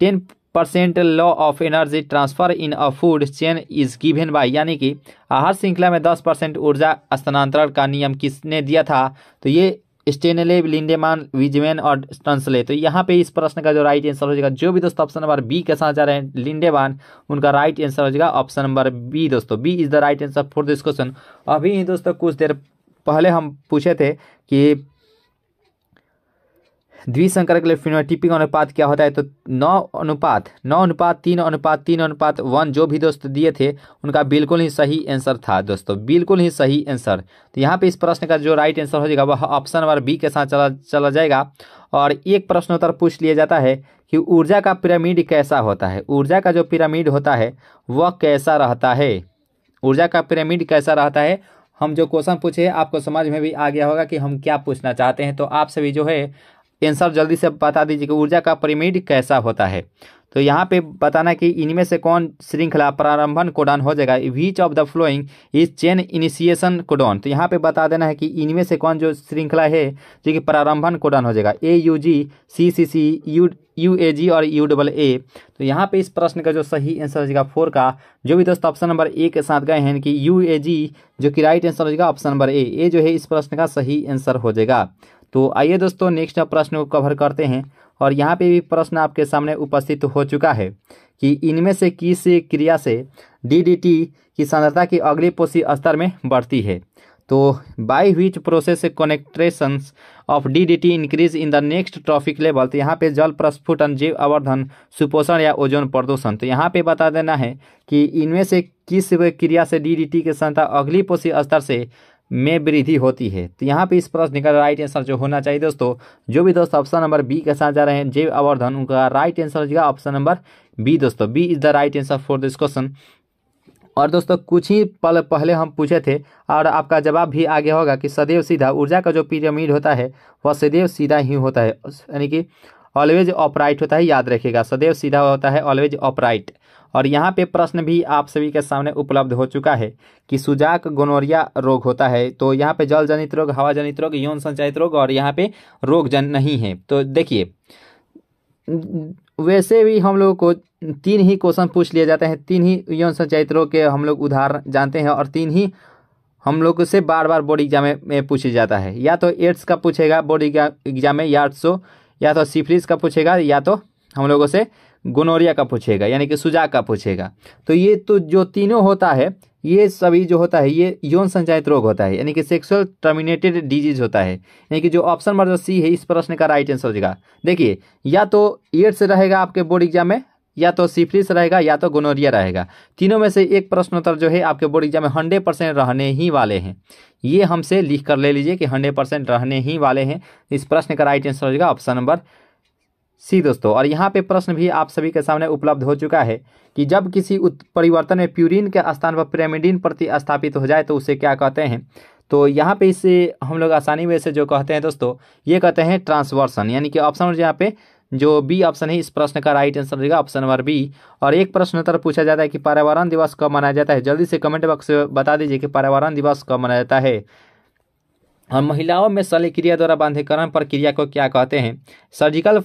ten percent law of energy transfer in a food chain is given by यानी कि आहार श्रृंखला में दस परसेंट ऊर्जा स्थानांतरण का नियम किसने दिया था तो ये स्टेनले लिंडेमान विजमैन और टंसले तो यहाँ पे इस प्रश्न का जो राइट आंसर हो जाएगा जो भी दोस्तों ऑप्शन नंबर बी के साथ जा रहे हैं लिंडेमान उनका राइट आंसर हो जाएगा ऑप्शन नंबर बी दोस्तों B is the right answer for this question अभी दोस्तों कुछ देर पहले हम पूछे थे कि द्विसंकरक के लिए फिनोटिपिक अनुपात क्या होता है तो नौ अनुपात नौ अनुपात तीन अनुपात तीन अनुपात वन जो भी दोस्त दिए थे उनका बिल्कुल ही सही आंसर था दोस्तों बिल्कुल ही सही आंसर तो यहाँ पे इस प्रश्न का जो राइट आंसर हो जाएगा वह ऑप्शन नंबर बी के साथ चला चला जाएगा और एक प्रश्नोत्तर पूछ लिया जाता है कि ऊर्जा का पिरामिड कैसा होता है ऊर्जा का जो पिरामिड होता है वह कैसा रहता है ऊर्जा का पिरामिड कैसा रहता है हम जो क्वेश्चन पूछे आपको समझ में भी आ गया होगा कि हम क्या पूछना चाहते हैं तो आप सभी जो है आंसर जल्दी से बता दीजिए कि ऊर्जा का परिमिड कैसा होता है तो यहाँ पे बताना कि इनमें से कौन श्रृंखला प्रारंभन कोडान हो जाएगा which of the following is chain initiation codon तो यहाँ पे बता देना है कि इनमें से कौन जो श्रृंखला है जो कि प्रारंभन कोडान हो जाएगा A U G C C C U U A G और यू डबल ए तो यहाँ पे इस प्रश्न का जो सही आंसर हो जाएगा फोर का जो भी दोस्त ऑप्शन नंबर ए के साथ गए हैं कि यू ए जी जो कि राइट आंसर हो जाएगा ऑप्शन नंबर ए ए जो है इस प्रश्न का सही आंसर हो जाएगा तो आइए दोस्तों नेक्स्ट प्रश्न को कवर करते हैं और यहाँ पे भी प्रश्न आपके सामने उपस्थित हो चुका है कि इनमें से किस क्रिया से डीडीटी की सांद्रता की अगले पोषी स्तर में बढ़ती है तो by which process concentrations of D D T increase in the next trophic level तो यहाँ पे जल प्रस्फुटन जीव आवर्धन सुपोषण या ओजोन प्रदूषण तो यहाँ पे बता देना है कि इनमें से किस क्रिया से डी डी टी की संता अगली पोषी स्तर से में वृद्धि होती है तो यहाँ पे इस प्रश्न का राइट आंसर जो होना चाहिए दोस्तों जो भी दोस्तों ऑप्शन नंबर बी के साथ जा रहे हैं जैव अवर्धन उनका राइट आंसर हो जाएगा ऑप्शन नंबर बी दोस्तों B is the right answer for this question और दोस्तों कुछ ही पल पहले हम पूछे थे और आपका जवाब भी आगे होगा कि सदैव सीधा ऊर्जा का जो पिरामिड होता है वह सदैव सीधा ही होता है यानी कि ऑलवेज ऑपराइट होता है याद रखिएगा सदैव सीधा होता है ऑलवेज ऑपराइट और यहाँ पे प्रश्न भी आप सभी के सामने उपलब्ध हो चुका है कि सुजाक गोनोरिया रोग होता है तो यहाँ पे जल जनित रोग हवा जनित रोग यौन संचालित रोग और यहाँ पे रोग जन नहीं है तो देखिए वैसे भी हम लोगों को तीन ही क्वेश्चन पूछ लिए जाते हैं तीन ही यौन संचालित रोग के हम लोग उदाहरण जानते हैं और तीन ही हम लोग से बार बार बोर्ड एग्जाम में पूछा जाता है या तो एड्स का पूछेगा बोर्ड एग्जाम में या तो या तो सिफिलिस का पूछेगा या तो हम लोगों से गोनोरिया का पूछेगा यानी कि सुजा का पूछेगा तो ये तो जो तीनों होता है ये सभी जो होता है ये यौन संचायित रोग होता है यानी कि सेक्सुअल टर्मिनेटेड डिजीज होता है यानी कि जो ऑप्शन नंबर सी है इस प्रश्न का राइट आंसर हो जाएगा देखिए या तो एड्स रहेगा आपके बोर्ड एग्जाम में या तो सिफिलिस रहेगा या तो गोनोरिया रहेगा तीनों में से एक प्रश्नोत्तर जो है आपके बोर्ड एग्जाम में हंड्रेड परसेंट रहने ही वाले हैं ये हमसे लिख कर ले लीजिए कि हंड्रेड परसेंट रहने ही वाले हैं इस प्रश्न का राइट आंसर हो जाएगा ऑप्शन नंबर सी दोस्तों और यहाँ पे प्रश्न भी आप सभी के सामने उपलब्ध हो चुका है कि जब किसी परिवर्तन में प्यूरिन के स्थान पर प्रति प्रतिस्थापित हो जाए तो उसे क्या कहते हैं तो यहाँ पे इसे हम लोग आसानी में से जो कहते हैं दोस्तों ये कहते हैं ट्रांसवर्सन यानी कि ऑप्शन यहाँ पे जो बी ऑप्शन है इस प्रश्न का राइट आंसर देगा ऑप्शन नंबर बी और एक प्रश्न उत्तर पूछा जाता है कि पर्यावरण दिवस कब मनाया जाता है जल्दी से कमेंट बॉक्स में बता दीजिए कि पर्यावरण दिवस कब मनाया जाता है हम महिलाओं में शल्यक्रिया द्वारा बांधीकरण प्रक्रिया को क्या कहते हैं surgical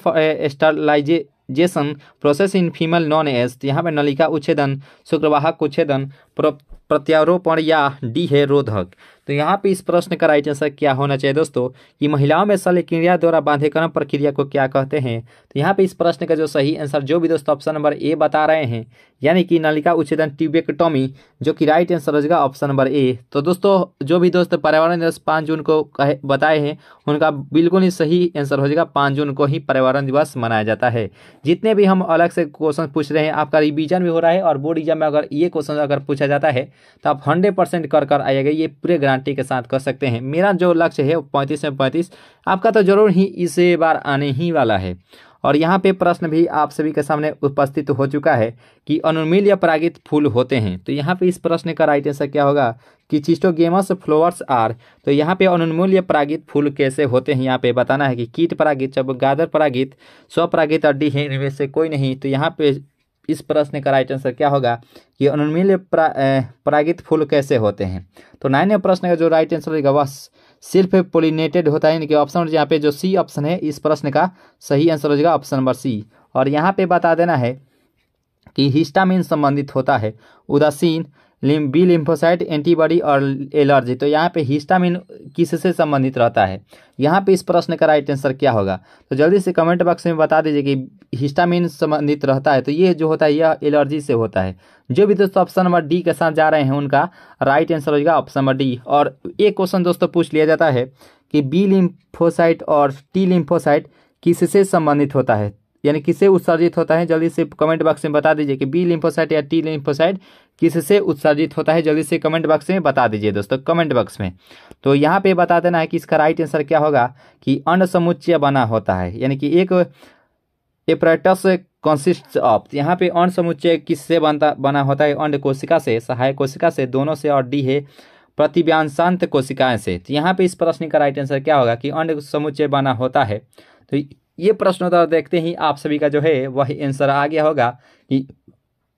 sterilization process in female known as यहाँ पर नलिका उच्छेदन शुक्रवाहक उच्छेदन प्रत्यारोपण या डी है रोधक तो यहाँ पे इस प्रश्न का राइट आंसर क्या होना चाहिए दोस्तों कि महिलाओं में क्रिया द्वारा क्रम प्रक्रिया को क्या कहते हैं तो यहाँ पे इस प्रश्न का जो सही आंसर जो भी दोस्तों ऑप्शन नंबर ए बता रहे हैं यानी कि नलिका उच्छेदन ट्यूबेक्टोमी जो कि राइट आंसर हो जाएगा ऑप्शन नंबर ए तो दोस्तों जो भी दोस्त पर्यावरण दिवस पाँच जून को कहे बताए हैं उनका बिल्कुल ही सही आंसर हो जाएगा पाँच जून को ही पर्यावरण दिवस मनाया जाता है जितने भी हम अलग से क्वेश्चन पूछ रहे हैं आपका रिविजन भी हो रहा है और बोर्ड एग्जाम में अगर ये क्वेश्चन अगर पूछा जाता है तो आप हंड्रेड परसेंट कर कर आइएगा ये पूरे ग्रांड गारंटी के साथ कर सकते हैं मेरा जो लक्ष्य है पैंतीस में पैंतीस आपका तो जरूर ही इस बार आने ही वाला है और यहाँ पे प्रश्न भी आप सभी के सामने उपस्थित हो चुका है कि अनुमिल या परागित फूल होते हैं तो यहाँ पे इस प्रश्न का राइट आंसर क्या होगा कि चिस्टोगेमस फ्लोवर्स आर तो यहाँ पे अनुमूल या परागित फूल कैसे होते हैं यहाँ पे बताना है कि कीट परागित जब गादर परागित स्वपरागित अड्डी है इनमें से कोई नहीं तो यहाँ पे इस प्रश्न का राइट आंसर तो क्या होगा कि अनुमिल परागित फूल कैसे होते हैं तो नाइन प्रश्न का जो राइट आंसर होगा वह सिर्फ पोलिनेटेड होता है यानी कि ऑप्शन यहाँ पे जो सी ऑप्शन है इस प्रश्न का सही आंसर हो जाएगा ऑप्शन नंबर सी और यहाँ पे बता देना है कि हिस्टामिन संबंधित होता है उदासीन लिम बी लिम्फोसाइट एंटीबॉडी और एलर्जी तो यहाँ पे हिस्टामिन किससे संबंधित रहता है यहाँ पे इस प्रश्न का राइट आंसर क्या होगा तो जल्दी से कमेंट बॉक्स में बता दीजिए कि हिस्टामिन संबंधित रहता है तो ये जो होता है यह एलर्जी से होता है जो भी दोस्तों ऑप्शन नंबर डी के साथ जा रहे हैं उनका राइट आंसर हो जाएगा ऑप्शन नंबर डी और एक क्वेश्चन दोस्तों पूछ लिया जाता है कि बी लिम्फोसाइट और टी लिम्फोसाइट किससे संबंधित होता है यानी किससे उत्सर्जित होता है जल्दी से कमेंट बॉक्स में बता दीजिए कि बी लिम्फोसाइट या टी लिम्फोसाइट किससे उत्सर्जित होता है जल्दी से कमेंट बॉक्स में बता दीजिए दोस्तों कमेंट बॉक्स में तो यहाँ पे बता देना है कि इसका राइट आंसर क्या होगा कि अंड समुच्चय बना होता है यानी कि एक एपरेटस कंसिस्ट ऑफ यहाँ पे अंड समुच्चय किससे बनता बना होता है अंड कोशिका से सहायक कोशिका से दोनों से और डी है प्रतिव्यांशांत कोशिकाएं से तो यहाँ पे इस प्रश्न का राइट आंसर क्या होगा कि अंड समुच्चय बना होता है तो ये प्रश्नोत्तर देखते ही आप सभी का जो है वही आंसर आ गया होगा कि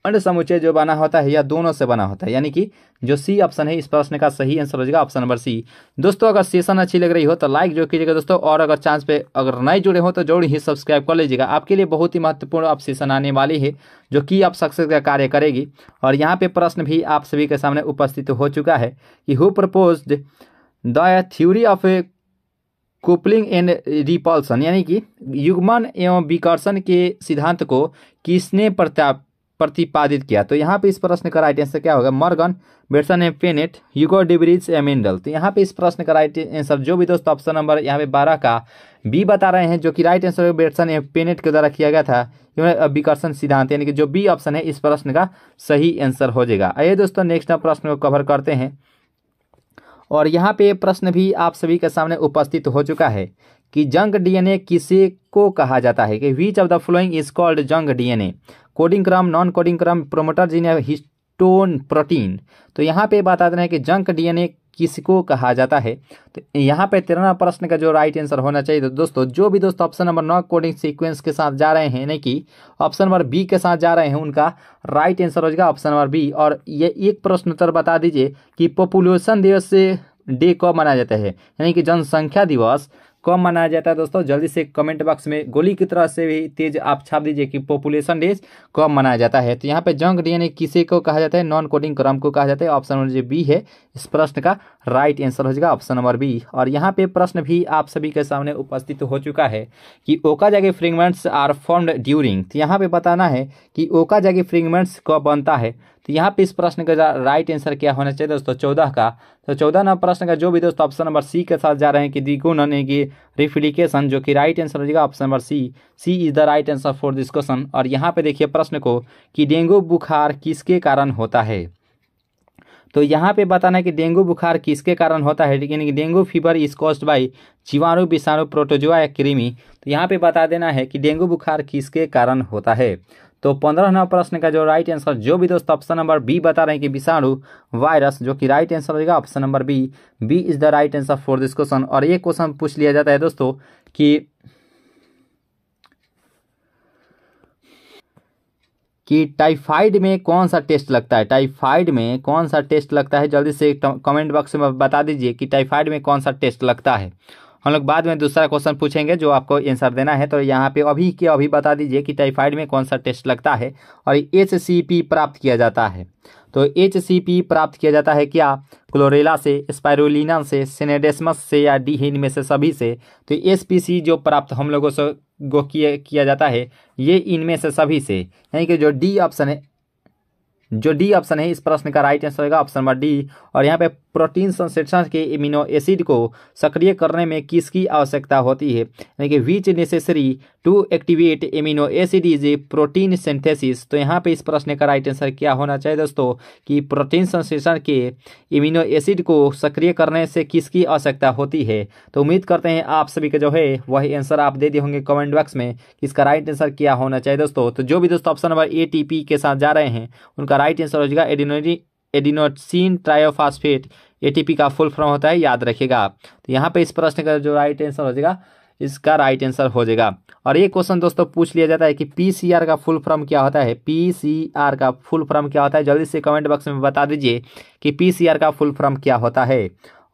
अंड समुच्चय जो बना होता है या दोनों से बना होता है यानी कि जो सी ऑप्शन है इस प्रश्न का सही आंसर हो जाएगा ऑप्शन नंबर सी दोस्तों अगर सेशन अच्छी लग रही हो तो लाइक जो कीजिएगा दोस्तों और अगर चांस पे अगर नए जुड़े हो तो जरूर ही सब्सक्राइब कर लीजिएगा आपके लिए बहुत ही महत्वपूर्ण अब सेशन आने वाली है जो कि आप सक्सेस का कार्य करेगी और यहाँ पे प्रश्न भी आप सभी के सामने उपस्थित हो चुका है कि who propose the theory of a coupling and repulsion यानी कि युग्मन एवं विकर्षण के सिद्धांत को किसने प्रत्याप प्रतिपादित किया तो यहाँ पे इस प्रश्न का राइट आंसर क्या होगा Morgan Bateson and Punnett Hugo de Vries and Mendel तो यहाँ पे इस प्रश्न का राइट आंसर जो भी दोस्तों ऑप्शन नंबर यहाँ पे बारह का बी बता रहे हैं जो कि right answer Bateson and Punnett के द्वारा किया गया था विकर्षण सिद्धांत यानी कि जो बी ऑप्शन है इस प्रश्न का सही आंसर हो जाएगा आइए दोस्तों नेक्स्ट प्रश्न को कवर करते हैं और यहाँ पे प्रश्न भी आप सभी के सामने उपस्थित हो चुका है कि जंग डीएनए किसे को कहा जाता है कि which of the following is called junk DNA coding क्रम नॉन कोडिंग क्रम प्रोमोटर जीन या हिस्टोन प्रोटीन तो यहाँ पे बता देना है कि जंक डीएनए किसको कहा जाता है तो यहाँ पे तेरहवा प्रश्न का जो राइट आंसर होना चाहिए तो दोस्तों जो भी दोस्तों ऑप्शन नंबर नौ कोडिंग सीक्वेंस के साथ जा रहे हैं यानी कि ऑप्शन नंबर बी के साथ जा रहे हैं उनका राइट आंसर हो जाएगा ऑप्शन नंबर बी और ये एक प्रश्न उत्तर बता दीजिए कि पॉपुलेशन दिवस डे कब मनाया जाता है यानी कि जनसंख्या दिवस कब मनाया जाता है दोस्तों जल्दी से कमेंट बॉक्स में गोली की तरह से भी तेज आप छाप दीजिए कि पॉपुलेशन डेज कब मनाया जाता है तो यहाँ पे जंग डीएनए किसे को कहा जाता है नॉन कोडिंग क्रम को कहा जाता है ऑप्शन नंबर जो बी है इस प्रश्न का राइट आंसर हो जाएगा ऑप्शन नंबर बी और यहाँ पे प्रश्न भी आप सभी के सामने उपस्थित हो चुका है कि ओका जागे फ्रेगमेंट्स आर फॉर्म्ड ड्यूरिंग तो यहाँ पे बताना है कि ओका जागे फ्रेगमेंट्स कब बनता है तो यहाँ पे इस प्रश्न का राइट आंसर क्या होना चाहिए दोस्तों चौदह का तो चौदह नंबर प्रश्न का जो भी दोस्तों ऑप्शन नंबर सी के साथ जा रहे हैं कि दिगुणन यानी कि रिफ्लिकेशन जो कि राइट आंसर हो जाएगा option number C C is the right answer for this question और यहाँ पे देखिए प्रश्न को कि डेंगू बुखार किसके कारण होता है तो यहाँ पे बताना है कि डेंगू बुखार किसके कारण होता है लेकिन dengue fever is caused by जीवाणु विषाणु प्रोटोजुआ या क्रीमी तो यहाँ पे बता देना है कि डेंगू बुखार किसके कारण होता है तो पंद्रह नंबर प्रश्न का जो राइट आंसर जो भी दोस्त ऑप्शन नंबर बी बता रहे हैं कि विषाणु वायरस जो कि राइट आंसर होगा option number B B is the right answer for this question और ये क्वेश्चन पूछ लिया जाता है दोस्तों कि कि टाइफाइड में कौन सा टेस्ट लगता है टाइफाइड में कौन सा टेस्ट लगता है जल्दी से कमेंट बॉक्स में बता दीजिए कि टाइफाइड में कौन सा टेस्ट लगता है हम लोग बाद में दूसरा क्वेश्चन पूछेंगे जो आपको आंसर देना है तो यहाँ पे अभी के अभी बता दीजिए कि टाइफाइड में कौन सा टेस्ट लगता है और एच प्राप्त किया जाता है तो एच प्राप्त किया जाता है क्या क्लोरेला से स्पायरोना से सिनेडेसमस से या डी में से सभी से तो एच जो प्राप्त हम लोगों से गो किया जाता है ये इनमें से सभी से यानी कि जो डी ऑप्शन है जो डी ऑप्शन है इस प्रश्न का राइट आंसर होगा ऑप्शन नंबर डी और यहाँ पे प्रोटीन संश्लेषण के इम्यूनो एसिड को सक्रिय करने में किसकी आवश्यकता होती है यानी कि which necessary to activate amino acid is a protein synthesis तो यहाँ पे इस प्रश्न का राइट आंसर क्या होना चाहिए दोस्तों कि प्रोटीन संश्लेषण के इम्यूनो एसिड को सक्रिय करने से किसकी आवश्यकता होती है तो उम्मीद करते हैं आप सभी का जो है वही आंसर आप दे दिए होंगे कमेंट बॉक्स में इसका राइट आंसर क्या होना चाहिए दोस्तों तो जो भी दोस्तों ऑप्शन नंबर ए के साथ जा रहे हैं उनका राइट आंसर हो जाएगा एडिनोरी एडिनोसिन ट्रायोफास्फेट एटीपी का फुल फॉर्म होता है याद रखेगा आप तो यहाँ पे इस प्रश्न का जो राइट आंसर हो जाएगा इसका राइट आंसर हो जाएगा और ये क्वेश्चन दोस्तों पूछ लिया जाता है कि पी का फुल फॉर्म क्या होता है पी का फुल फॉर्म क्या होता है जल्दी से कमेंट बॉक्स में बता दीजिए कि पी का फुल फॉर्म क्या होता है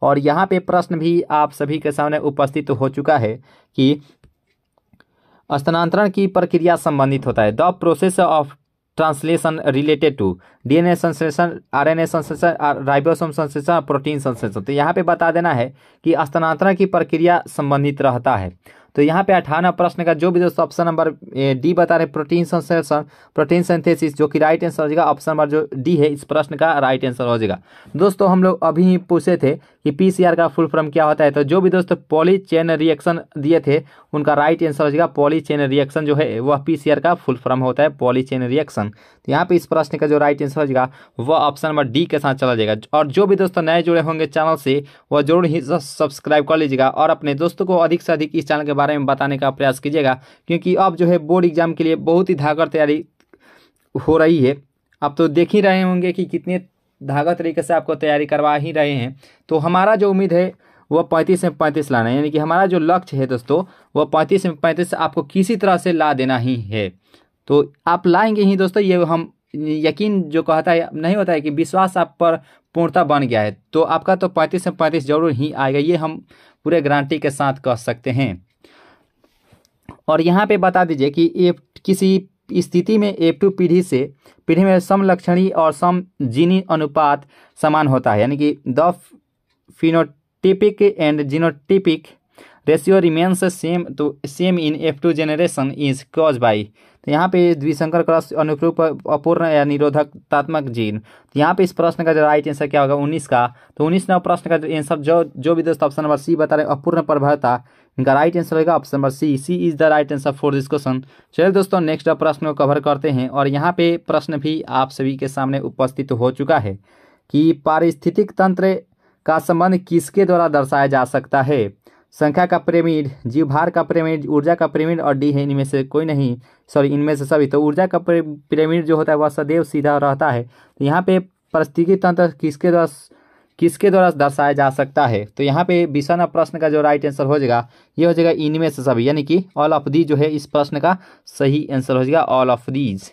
और यहाँ पे प्रश्न भी आप सभी के सामने उपस्थित तो हो चुका है कि स्थानांतरण की प्रक्रिया संबंधित होता है the process of translation related to DNA संश्लेषण आरएनए संश्लेषण राइबोसोम संश्लेषण प्रोटीन संश्लेषण तो यहाँ पे बता देना है कि स्थानांतरण की प्रक्रिया संबंधित रहता है तो यहाँ पे अठारह प्रश्न का जो भी दोस्तों ऑप्शन नंबर डी बता रहे प्रोटीन संश्लेषण प्रोटीन सेंथेसिस जो कि राइट आंसर हो जाएगा ऑप्शन नंबर जो डी है इस प्रश्न का राइट आंसर हो जाएगा दोस्तों हम लोग अभी पूछे थे कि पीसीआर का फुल फॉर्म क्या होता है तो जो भी दोस्तों पॉली चेन रिएक्शन दिए थे उनका राइट आंसर हो जाएगा पॉली चेन रिएक्शन जो है वह पीसीआर का फुल फॉर्म होता है पॉली चेन रिएक्शन तो यहाँ पे इस प्रश्न का जो राइट आंसर हो जाएगा वह ऑप्शन नंबर डी के साथ चला जाएगा और जो भी दोस्तों नए जुड़े होंगे चैनल से वह जरूर ही सब्सक्राइब कर लीजिएगा और अपने दोस्तों को अधिक से अधिक इस चैनल के बारे बारे में बताने का प्रयास कीजिएगा क्योंकि अब जो है बोर्ड एग्जाम के लिए बहुत ही धागर तैयारी हो रही है आप तो देख ही रहे होंगे कि कितने धागा तरीके से आपको तैयारी करवा ही रहे हैं तो हमारा जो उम्मीद है वह पैंतीस में पैंतीस लाना है यानी कि हमारा जो लक्ष्य है दोस्तों वह पैंतीस में पैंतीस आपको किसी तरह से ला देना ही है तो आप लाएंगे ही दोस्तों ये हम यकीन जो कहता है नहीं होता है कि विश्वास आप पर पूर्णता बन गया है तो आपका तो पैंतीस से पैंतीस जरूर ही आएगा ये हम पूरे गारंटी के साथ कह सकते हैं और यहाँ पे बता दीजिए कि एफ किसी स्थिति में एफ टू पीढ़ी से पीढ़ी में समलक्षणी और सम जीनी अनुपात समान होता है यानी कि the phenotypic and genotypic ratio remains same to तो same in F two generation is cause by तो यहाँ पे द्विशंकर क्रॉस अनुरूप अपूर्ण या निरोधकतात्मक जीन तो यहाँ पे इस प्रश्न का जो राइट आंसर क्या होगा उन्नीस का तो उन्नीस नंबर प्रश्न का जो आंसर जो जो भी दोस्त ऑप्शन नंबर सी बता रहे अपूर्ण प्रभावता इनका राइट आंसर होगा option number C C is the right answer for this question चलिए दोस्तों नेक्स्ट प्रश्न को कवर करते हैं और यहाँ पे प्रश्न भी आप सभी के सामने उपस्थित हो चुका है कि पारिस्थितिक तंत्र का संबंध किसके द्वारा दर्शाया जा सकता है संख्या का प्रेमिड जीव भार का प्रेमिड ऊर्जा का प्रेमिड और डी है इनमें से कोई नहीं सॉरी इनमें से सभी तो ऊर्जा का प्रेमिड जो होता है वह सदैव सीधा रहता है तो यहाँ पे परिस्थिति तंत्र किसके द्वारा किसके द्वारा दर्शाया जा सकता है तो यहाँ पे विषण प्रश्न का जो राइट आंसर हो जाएगा ये हो जाएगा इनमें से सभी यानी कि ऑल ऑफ दीज जो है इस प्रश्न का सही आंसर हो जाएगा ऑल ऑफ दीज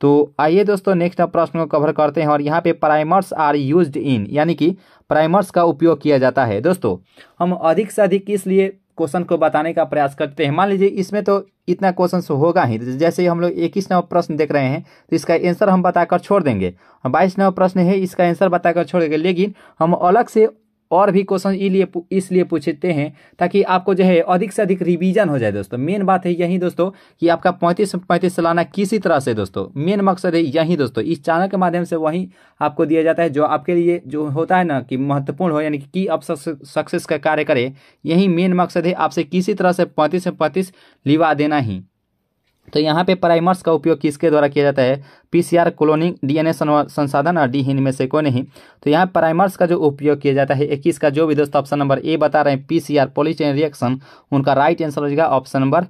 तो आइए दोस्तों नेक्स्ट प्रश्न को कवर करते हैं और यहाँ पे प्राइमर्स आर यूज्ड इन यानी कि प्राइमर्स का उपयोग किया जाता है दोस्तों हम अधिक से अधिक इसलिए क्वेश्चन को बताने का प्रयास करते हैं मान लीजिए इसमें तो इतना क्वेश्चन होगा ही जैसे ही हम लोग इक्कीस नंबर प्रश्न देख रहे हैं तो इसका आंसर हम बताकर छोड़ देंगे बाईस नंबर प्रश्न है इसका आंसर बताकर छोड़ देंगे लेकिन हम अलग से और भी क्वेश्चन इसलिए इसलिए पूछते हैं ताकि आपको जो है अधिक से अधिक रिवीजन हो जाए दोस्तों मेन बात है यही दोस्तों कि आपका पैंतीस पैंतीस सालाना किसी तरह से दोस्तों मेन मकसद है यही दोस्तों इस चैनल के माध्यम से वहीं आपको दिया जाता है जो आपके लिए जो होता है ना कि महत्वपूर्ण हो यानी कि आप सक्सेस का कार्य करें यही मेन मकसद है आपसे किसी तरह से पैंतीस से पैंतीस लिवा देना ही तो यहाँ पे प्राइमर्स का उपयोग किसके द्वारा किया जाता है पीसीआर क्लोनिंग डीएनए संसाधन और डी में से कोई नहीं तो यहाँ प्राइमर्स का जो उपयोग किया जाता है इक्कीस का जो भी दोस्त ऑप्शन नंबर ए बता रहे हैं पीसीआर पॉलीचेन रिएक्शन उनका राइट आंसर हो जाएगा ऑप्शन नंबर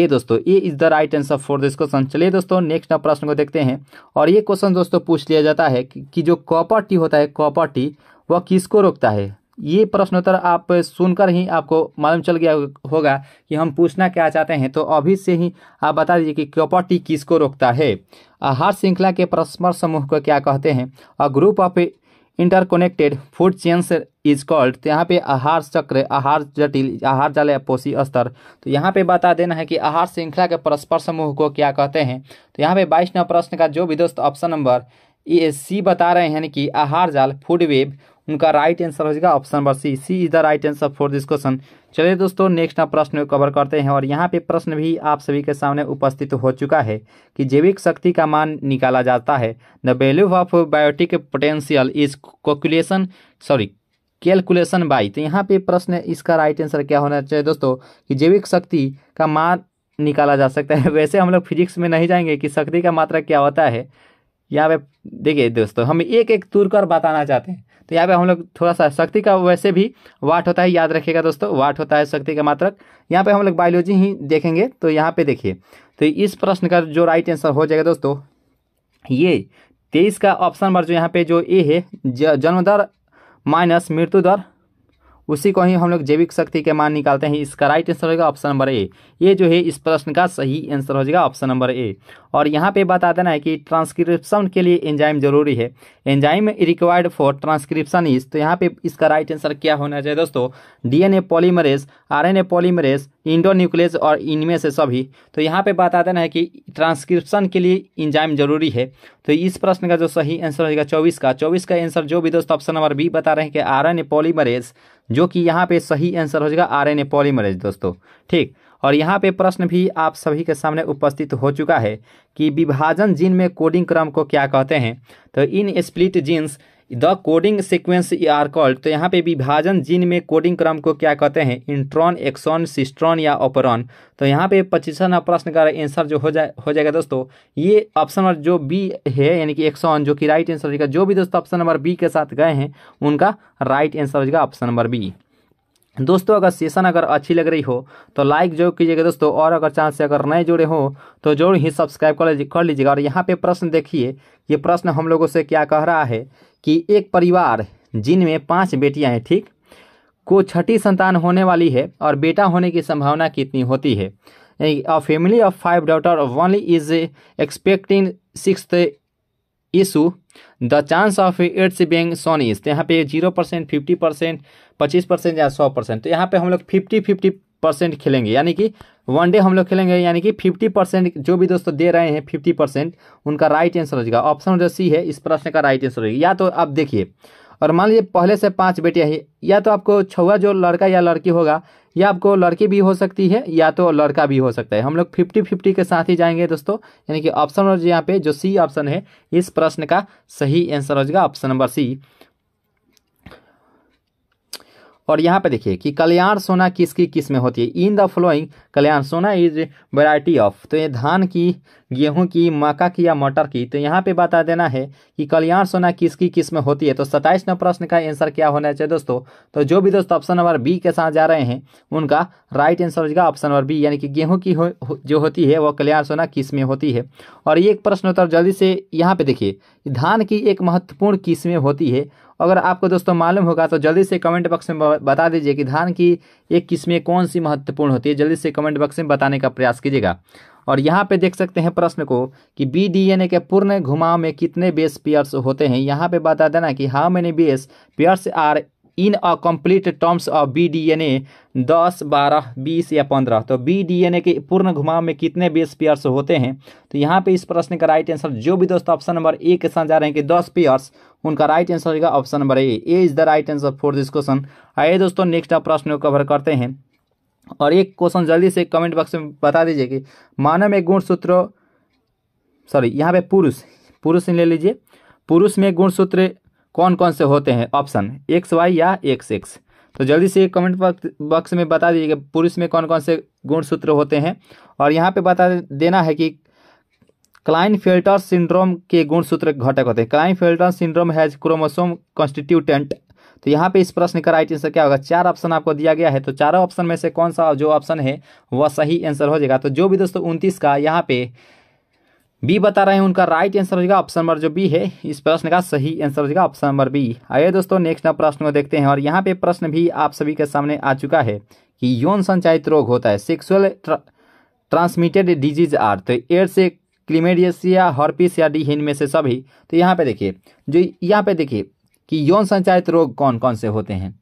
ए दोस्तों A is the right answer for this question चलिए दोस्तों नेक्स्ट प्रश्न को देखते हैं और ये क्वेश्चन दोस्तों पूछ लिया जाता है कि जो कॉपर टी होता है कॉपर टी वह किसको रोकता है ये प्रश्नोत्तर आप सुनकर ही आपको मालूम चल गया होगा कि हम पूछना क्या चाहते हैं तो अभी से ही आप बता दीजिए कि क्योपर्टी किसको रोकता है आहार श्रृंखला के परस्पर समूह को क्या कहते हैं और group of interconnected food chains is called तो यहाँ पे आहार चक्र आहार जटिल आहार जाल पोषी स्तर तो यहाँ पे बता देना है कि आहार श्रृंखला के परस्पर समूह को क्या कहते हैं तो यहाँ पे बाईस नंबर प्रश्न का जो भी दोस्त ऑप्शन नंबर ये सी बता रहे हैं कि आहार जाल फूड वेब उनका राइट आंसर हो जाएगा option number C C is the right answer for this question चलिए दोस्तों नेक्स्ट आप प्रश्न कवर करते हैं और यहाँ पे प्रश्न भी आप सभी के सामने उपस्थित हो चुका है कि जैविक शक्ति का मान निकाला जाता है the value of biotic potential is calculation sorry calculation by तो यहाँ पे प्रश्न इसका राइट आंसर क्या होना चाहिए दोस्तों कि जैविक शक्ति का मान निकाला जा सकता है *laughs* वैसे हम लोग फिजिक्स में नहीं जाएंगे कि शक्ति का मात्रा क्या होता है यहाँ पे देखिए दोस्तों हम एक एक तुर कर बताना चाहते हैं तो यहाँ पे हम लोग थोड़ा सा शक्ति का वैसे भी वाट होता है याद रखिएगा दोस्तों वाट होता है शक्ति का मात्रक यहाँ पे हम लोग बायोलॉजी ही देखेंगे तो यहाँ पे देखिए तो इस प्रश्न का जो राइट आंसर हो जाएगा दोस्तों ये तेईस का ऑप्शन नंबर जो यहाँ पे जो ए है जन्म दर माइनस मृत्यु दर उसी को ही हम लोग जैविक शक्ति के मान निकालते हैं इसका राइट आंसर होगा ऑप्शन नंबर ए ये जो है इस प्रश्न का सही आंसर हो जाएगा ऑप्शन नंबर ए और यहाँ पे बता देना है कि ट्रांसक्रिप्शन के लिए एंजाइम जरूरी है enzyme required for transcription is तो यहाँ पे इसका राइट आंसर क्या होना चाहिए दोस्तों DNA polymerase RNA polymerase endonuclease और इनमें से सभी तो यहाँ पे बता देना है कि ट्रांसक्रिप्शन के लिए इंजाइम जरूरी है तो इस प्रश्न का जो सही आंसर होगा चौबीस का चौबीस का आंसर जो भी दोस्तों ऑप्शन नंबर बी बता रहे हैं कि आर एन पॉलीमरेज जो कि यहाँ पे सही आंसर हो जाएगा आरएनए पॉलीमरेज दोस्तों ठीक और यहाँ पे प्रश्न भी आप सभी के सामने उपस्थित हो चुका है कि विभाजन जीन में कोडिंग क्रम को क्या कहते हैं तो in split genes the coding sequence are called तो यहाँ पे विभाजन जीन में कोडिंग क्रम को क्या कहते हैं इंट्रॉन एक्सॉन सिस्ट्रॉन या ऑपरॉन तो यहाँ पे पच्चीसवा प्रश्न का आंसर जो हो जाए हो जाएगा दोस्तों ये ऑप्शन नंबर जो बी है यानी कि एक्सॉन जो कि राइट आंसर रहेगा जो भी दोस्तों ऑप्शन नंबर बी के साथ गए हैं उनका राइट आंसर हो जाएगा ऑप्शन नंबर बी दोस्तों अगर सेशन अगर अच्छी लग रही हो तो लाइक जरूर कीजिएगा दोस्तों और अगर चांस से अगर नए जुड़े हो तो जरूर ही सब्सक्राइब कर कर लीजिएगा और यहाँ पे प्रश्न देखिए ये प्रश्न हम लोगों से क्या कह रहा है कि एक परिवार जिनमें पाँच बेटियाँ हैं ठीक को छठी संतान होने वाली है और बेटा होने की संभावना कितनी होती है family of five daughter daughter only is expecting six issue the chance of its being son is तो यहाँ पे जीरो परसेंट फिफ्टी परसेंट पच्चीस परसेंट या सौ परसेंट तो यहाँ पे हम लोग फिफ्टी फिफ्टी परसेंट खेलेंगे यानी कि वन डे हम लोग खेलेंगे यानी कि फिफ्टी परसेंट जो भी दोस्तों दे रहे हैं फिफ्टी परसेंट उनका राइट आंसर हो जाएगा ऑप्शन जो सी है इस प्रश्न का राइट आंसर होगा या तो आप देखिए और मान लीजिए पहले से पाँच बेटियाँ हैं या तो आपको छुआ जो लड़का या लड़की होगा या आपको लड़की भी हो सकती है या तो लड़का भी हो सकता है हम लोग फिफ्टी फिफ्टी के साथ ही जाएंगे दोस्तों यानी कि ऑप्शन यहाँ पे जो सी ऑप्शन है इस प्रश्न का सही आंसर हो जाएगा ऑप्शन नंबर सी और यहाँ पे देखिए कि कल्याण सोना किसकी किस्में होती है इन द फ्लोइंग कल्याण सोना इज वेराइटी ऑफ तो ये धान की गेहूं की मक्का की या मटर की तो यहाँ पे बता देना है कि कल्याण सोना किसकी किस्में होती है तो सत्ताईस नंबर प्रश्न का आंसर क्या होना चाहिए दोस्तों तो जो भी दोस्तों ऑप्शन नंबर बी के साथ जा रहे हैं उनका राइट आंसर होगा ऑप्शन नंबर बी यानी कि गेहूं की हो, जो होती है वो कल्याण सोना किस्में होती है और ये एक प्रश्न उत्तर जल्दी से यहाँ पे देखिए धान की एक महत्वपूर्ण किस्में होती है अगर आपको दोस्तों मालूम होगा तो जल्दी से कमेंट बॉक्स में बता दीजिए कि धान की एक किस्में कौन सी महत्वपूर्ण होती है जल्दी से कमेंट बॉक्स में बताने का प्रयास कीजिएगा और यहाँ पे देख सकते हैं प्रश्न को कि बी डी एन ए के पूर्ण घुमाव में कितने बेस पेयर्स होते हैं यहाँ पे बता देना कि how many base pairs are in a complete turns of B D N A दस बारह बीस या पंद्रह तो बी डी एन ए के पूर्ण घुमाव में कितने बेस पेयर्स होते हैं तो यहाँ पे इस प्रश्न का राइट आंसर जो भी दोस्तों ऑप्शन नंबर ए के साथ जा रहे हैं कि दस पेयर्स उनका राइट आंसर होगा option number A A is the right answer for this question आइए दोस्तों नेक्स्ट आप प्रश्न को कवर करते हैं और एक क्वेश्चन जल्दी से कमेंट बॉक्स में बता दीजिए कि मानव में गुण सूत्र सॉरी यहाँ पे पुरुष पुरुष ले लीजिए पुरुष में गुणसूत्र कौन कौन से होते हैं ऑप्शन एक्स वाई या एक्स एक्स तो जल्दी से कमेंट बॉक्स में बता दीजिए कि पुरुष में कौन कौन से गुण सूत्र होते हैं और यहाँ पे बता देना है कि क्लाइन फिल्टर सिंड्रोम के गुण सूत्र घटक होते हैं Klinefelter syndrome has chromosome constituent तो यहाँ पे इस प्रश्न का राइट आंसर क्या होगा चार ऑप्शन आपको दिया गया है तो चारों ऑप्शन में से कौन सा जो ऑप्शन है वह सही आंसर हो जाएगा तो जो भी दोस्तों उनतीस का यहाँ पे बी बता रहे हैं उनका राइट आंसर हो जाएगा ऑप्शन नंबर जो बी है इस प्रश्न का सही आंसर हो जाएगा ऑप्शन नंबर बी आइए दोस्तों नेक्स्ट प्रश्न को देखते हैं और यहाँ पे प्रश्न भी आप सभी के सामने आ चुका है कि यौन संचालित रोग होता है सेक्सुअल ट्रांसमिटेड डिजीज आर तो एड्स से या हॉर्पिस या डी इनमें से सभी तो यहाँ पे देखिए जो यहाँ पे देखिए कि यौन संचालित रोग कौन कौन से होते हैं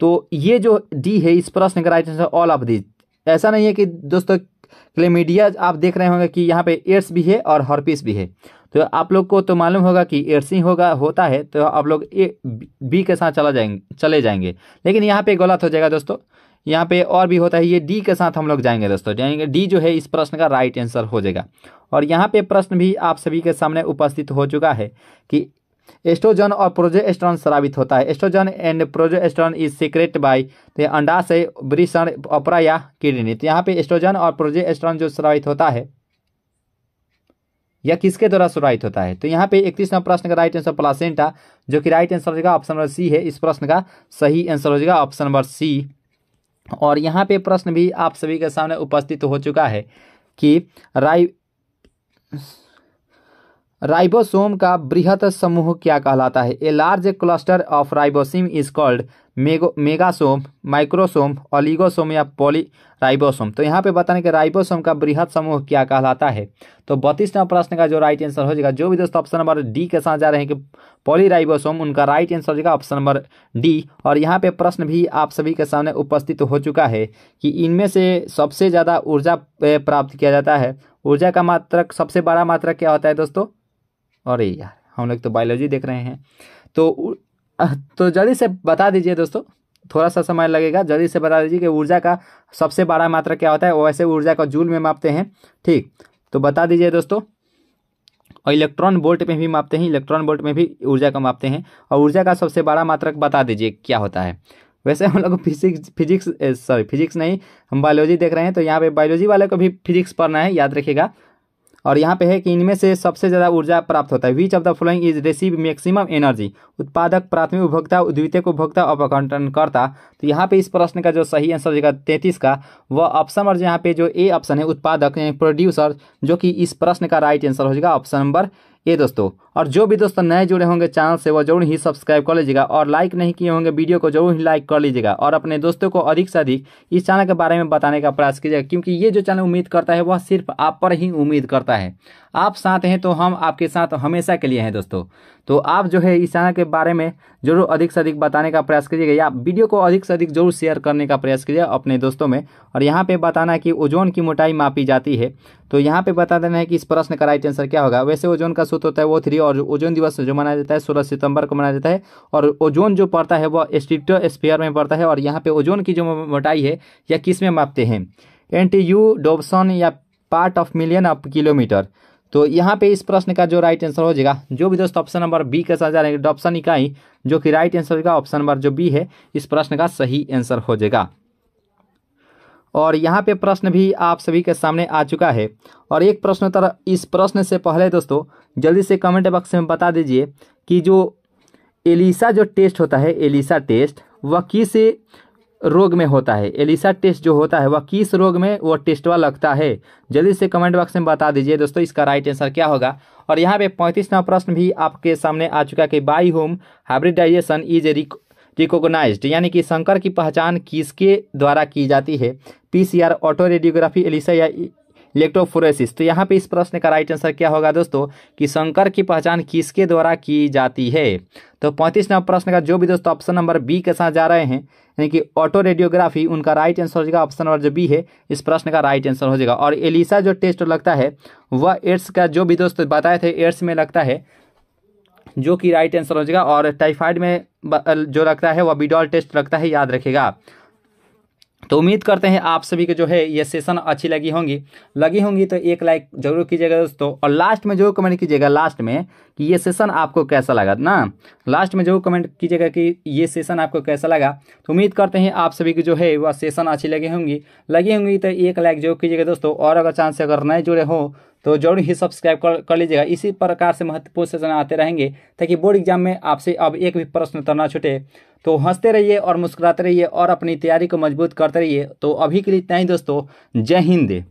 तो ये जो डी है इस प्रश्न का right answer all of these ऐसा नहीं है कि दोस्तों क्लेमीडिया आप देख रहे होंगे कि यहाँ पे एड्स भी है और हॉर्पिस भी है तो आप लोग को तो मालूम होगा कि एड्स ही होगा होता है तो आप लोग ए बी के साथ चला जाएंगे चले जाएंगे लेकिन यहाँ पे गलत हो जाएगा दोस्तों यहाँ पे और भी होता है ये डी के साथ हम लोग जाएंगे दोस्तों जाएंगे डी जो है इस प्रश्न का राइट आंसर हो जाएगा और यहाँ पे प्रश्न भी आप सभी के सामने उपस्थित हो चुका है कि एस्ट्रोजन और प्रोजेस्ट्रॉन स्रावित होता है estrogen and progesterone is secret by तो अंडा से वृषण अपरा या किडनी तो यहाँ पे एस्ट्रोजन और प्रोजेस्ट्रॉन जो स्रावित होता है या किसके द्वारा स्रावित होता है तो यहाँ पे इकतीस प्रश्न का राइट आंसर प्लासेंटा जो कि राइट आंसर होगा ऑप्शन नंबर सी है इस प्रश्न का सही आंसर हो जाएगा ऑप्शन नंबर सी और यहाँ पे प्रश्न भी आप सभी के सामने उपस्थित हो चुका है कि राइ राइबोसोम का बृहत समूह क्या कहलाता है a large cluster of ribosome is called मेगो मेगासोम माइक्रोसोम ऑलिगोसोम या पॉली राइबोसोम तो यहाँ पे बताने के राइबोसोम का बृहत समूह क्या कहलाता है तो बत्तीस नंबर प्रश्न का जो राइट आंसर हो जाएगा जो भी दोस्तों ऑप्शन नंबर डी के साथ जा रहे हैं कि पॉली राइबोसोम उनका राइट आंसर हो जाएगा ऑप्शन नंबर डी और यहाँ पे प्रश्न भी आप सभी के सामने उपस्थित हो चुका है कि इनमें से सबसे ज़्यादा ऊर्जा प्राप्त किया जाता है ऊर्जा का मात्रक सबसे बड़ा मात्रक क्या होता है दोस्तों अरे यार हम लोग तो बायोलॉजी देख रहे हैं तो तो जल्दी से बता दीजिए दोस्तों थोड़ा सा समय लगेगा जल्दी से बता दीजिए कि ऊर्जा का सबसे बड़ा मात्रा क्या होता है वैसे ऊर्जा का जूल में मापते हैं ठीक तो बता दीजिए दोस्तों और इलेक्ट्रॉन बोल्ट में भी मापते हैं इलेक्ट्रॉन बोल्ट में भी ऊर्जा का मापते हैं और ऊर्जा का सबसे बड़ा मात्रक बता दीजिए क्या होता है वैसे हम लोग फिजिक्स फिजिक्स सॉरी फिजिक्स नहीं हम बायोलॉजी देख रहे हैं तो यहाँ पे बायोलॉजी वाले को भी फिजिक्स पढ़ना है याद रखिएगा और यहाँ पे है कि इनमें से सबसे ज़्यादा ऊर्जा प्राप्त होता है which of the following is receive maximum energy उत्पादक प्राथमिक उपभोक्ता द्वितीय उपभोक्ता करता तो यहाँ पे इस प्रश्न का जो सही आंसर होगा तैंतीस का वह ऑप्शन और यहाँ पे जो ए ऑप्शन है उत्पादक प्रोड्यूसर जो कि इस प्रश्न का राइट आंसर हो जाएगा ऑप्शन नंबर ये दोस्तों और जो भी दोस्तों नए जुड़े होंगे चैनल से वो जरूर ही सब्सक्राइब कर लीजिएगा और लाइक नहीं किए होंगे वीडियो को जरूर ही लाइक कर लीजिएगा और अपने दोस्तों को अधिक से अधिक इस चैनल के बारे में बताने का प्रयास कीजिएगा क्योंकि ये जो चैनल उम्मीद करता है वह सिर्फ आप पर ही उम्मीद करता है आप साथ हैं तो हम आपके साथ हमेशा के लिए हैं दोस्तों तो आप जो है इस चैनल के बारे में जरूर अधिक से अधिक बताने का प्रयास कीजिएगा या वीडियो को अधिक से अधिक जरूर शेयर करने का प्रयास कीजिए अपने दोस्तों में और यहाँ पे बताना है कि ओजोन की मोटाई मापी जाती है तो यहाँ पे बता देना है कि इस प्रश्न का राइट आंसर क्या होगा वैसे ओजोन का सूत्र होता है वो थ्री और ओजोन दिवस जो मनाया जाता है सोलह सितंबर को मनाया जाता है और ओजोन जो पड़ता है वह स्टिक्टो स्पेयर में पड़ता है और यहाँ पर ओजोन की जो मोटाई है या किस में मापते हैं एंटी यू डोबसन या part of million of kilometre तो यहाँ पे इस प्रश्न का जो राइट आंसर हो जाएगा जो भी दोस्तों ऑप्शन नंबर बी के साथ जाएंगे ऑप्शन इकाई जो कि राइट आंसर होगा ऑप्शन नंबर जो बी है इस प्रश्न का सही आंसर हो जाएगा और यहाँ पे प्रश्न भी आप सभी के सामने आ चुका है और एक प्रश्न उत्तर इस प्रश्न से पहले दोस्तों जल्दी से कमेंट बॉक्स में बता दीजिए कि जो एलिसा जो टेस्ट होता है एलिसा टेस्ट वह किस रोग में होता है एलिसा टेस्ट जो होता है वह किस रोग में टेस्ट टेस्टवा लगता है जल्दी से कमेंट बॉक्स में बता दीजिए दोस्तों इसका राइट आंसर क्या होगा और यहाँ पे पैंतीस नंबर प्रश्न भी आपके सामने आ चुका है कि बाई होम हाइब्रिडाइजेशन इज रिक रिकोगनाइज यानी कि संकर की पहचान किसके द्वारा की जाती है P R auto radiography ELISA या इलेक्ट्रोफोरेसिस तो यहाँ पे इस प्रश्न का राइट आंसर क्या होगा दोस्तों कि संकर की पहचान किसके द्वारा की जाती है तो पैंतीस नंबर प्रश्न का जो भी दोस्तों ऑप्शन नंबर बी के साथ जा रहे हैं यानी कि ऑटो रेडियोग्राफी उनका राइट आंसर हो जाएगा ऑप्शन नंबर जो बी है इस प्रश्न का राइट आंसर हो जाएगा और एलिसा जो टेस्ट लगता है वह एड्स का जो भी दोस्त बताए थे एड्स में लगता है जो कि राइट आंसर हो जाएगा और टाइफाइड में जो लगता है वह बिडॉल टेस्ट लगता है याद रखेगा तो उम्मीद करते हैं आप सभी को जो है ये सेशन अच्छी लगी होंगी लगी होंगी तो एक लाइक जरूर कीजिएगा दोस्तों और लास्ट में जरूर कमेंट कीजिएगा लास्ट में कि ये सेशन आपको कैसा लगा ना लास्ट में जरूर कमेंट कीजिएगा कि ये सेशन आपको कैसा लगा तो उम्मीद करते हैं आप सभी की जो है वह सेशन अच्छी लगी होंगी लगी होंगी तो एक लाइक जरूर कीजिएगा दोस्तों और अगर चांस अगर नए जुड़े हो तो जरूर ही सब्सक्राइब कर, कर लीजिएगा इसी प्रकार से महत्वपूर्ण सेशन आते रहेंगे ताकि बोर्ड एग्जाम में आपसे अब एक भी प्रश्न उत्तर ना छूटे तो हंसते रहिए और मुस्कुराते रहिए और अपनी तैयारी को मजबूत करते रहिए तो अभी के लिए इतना ही दोस्तों जय हिंद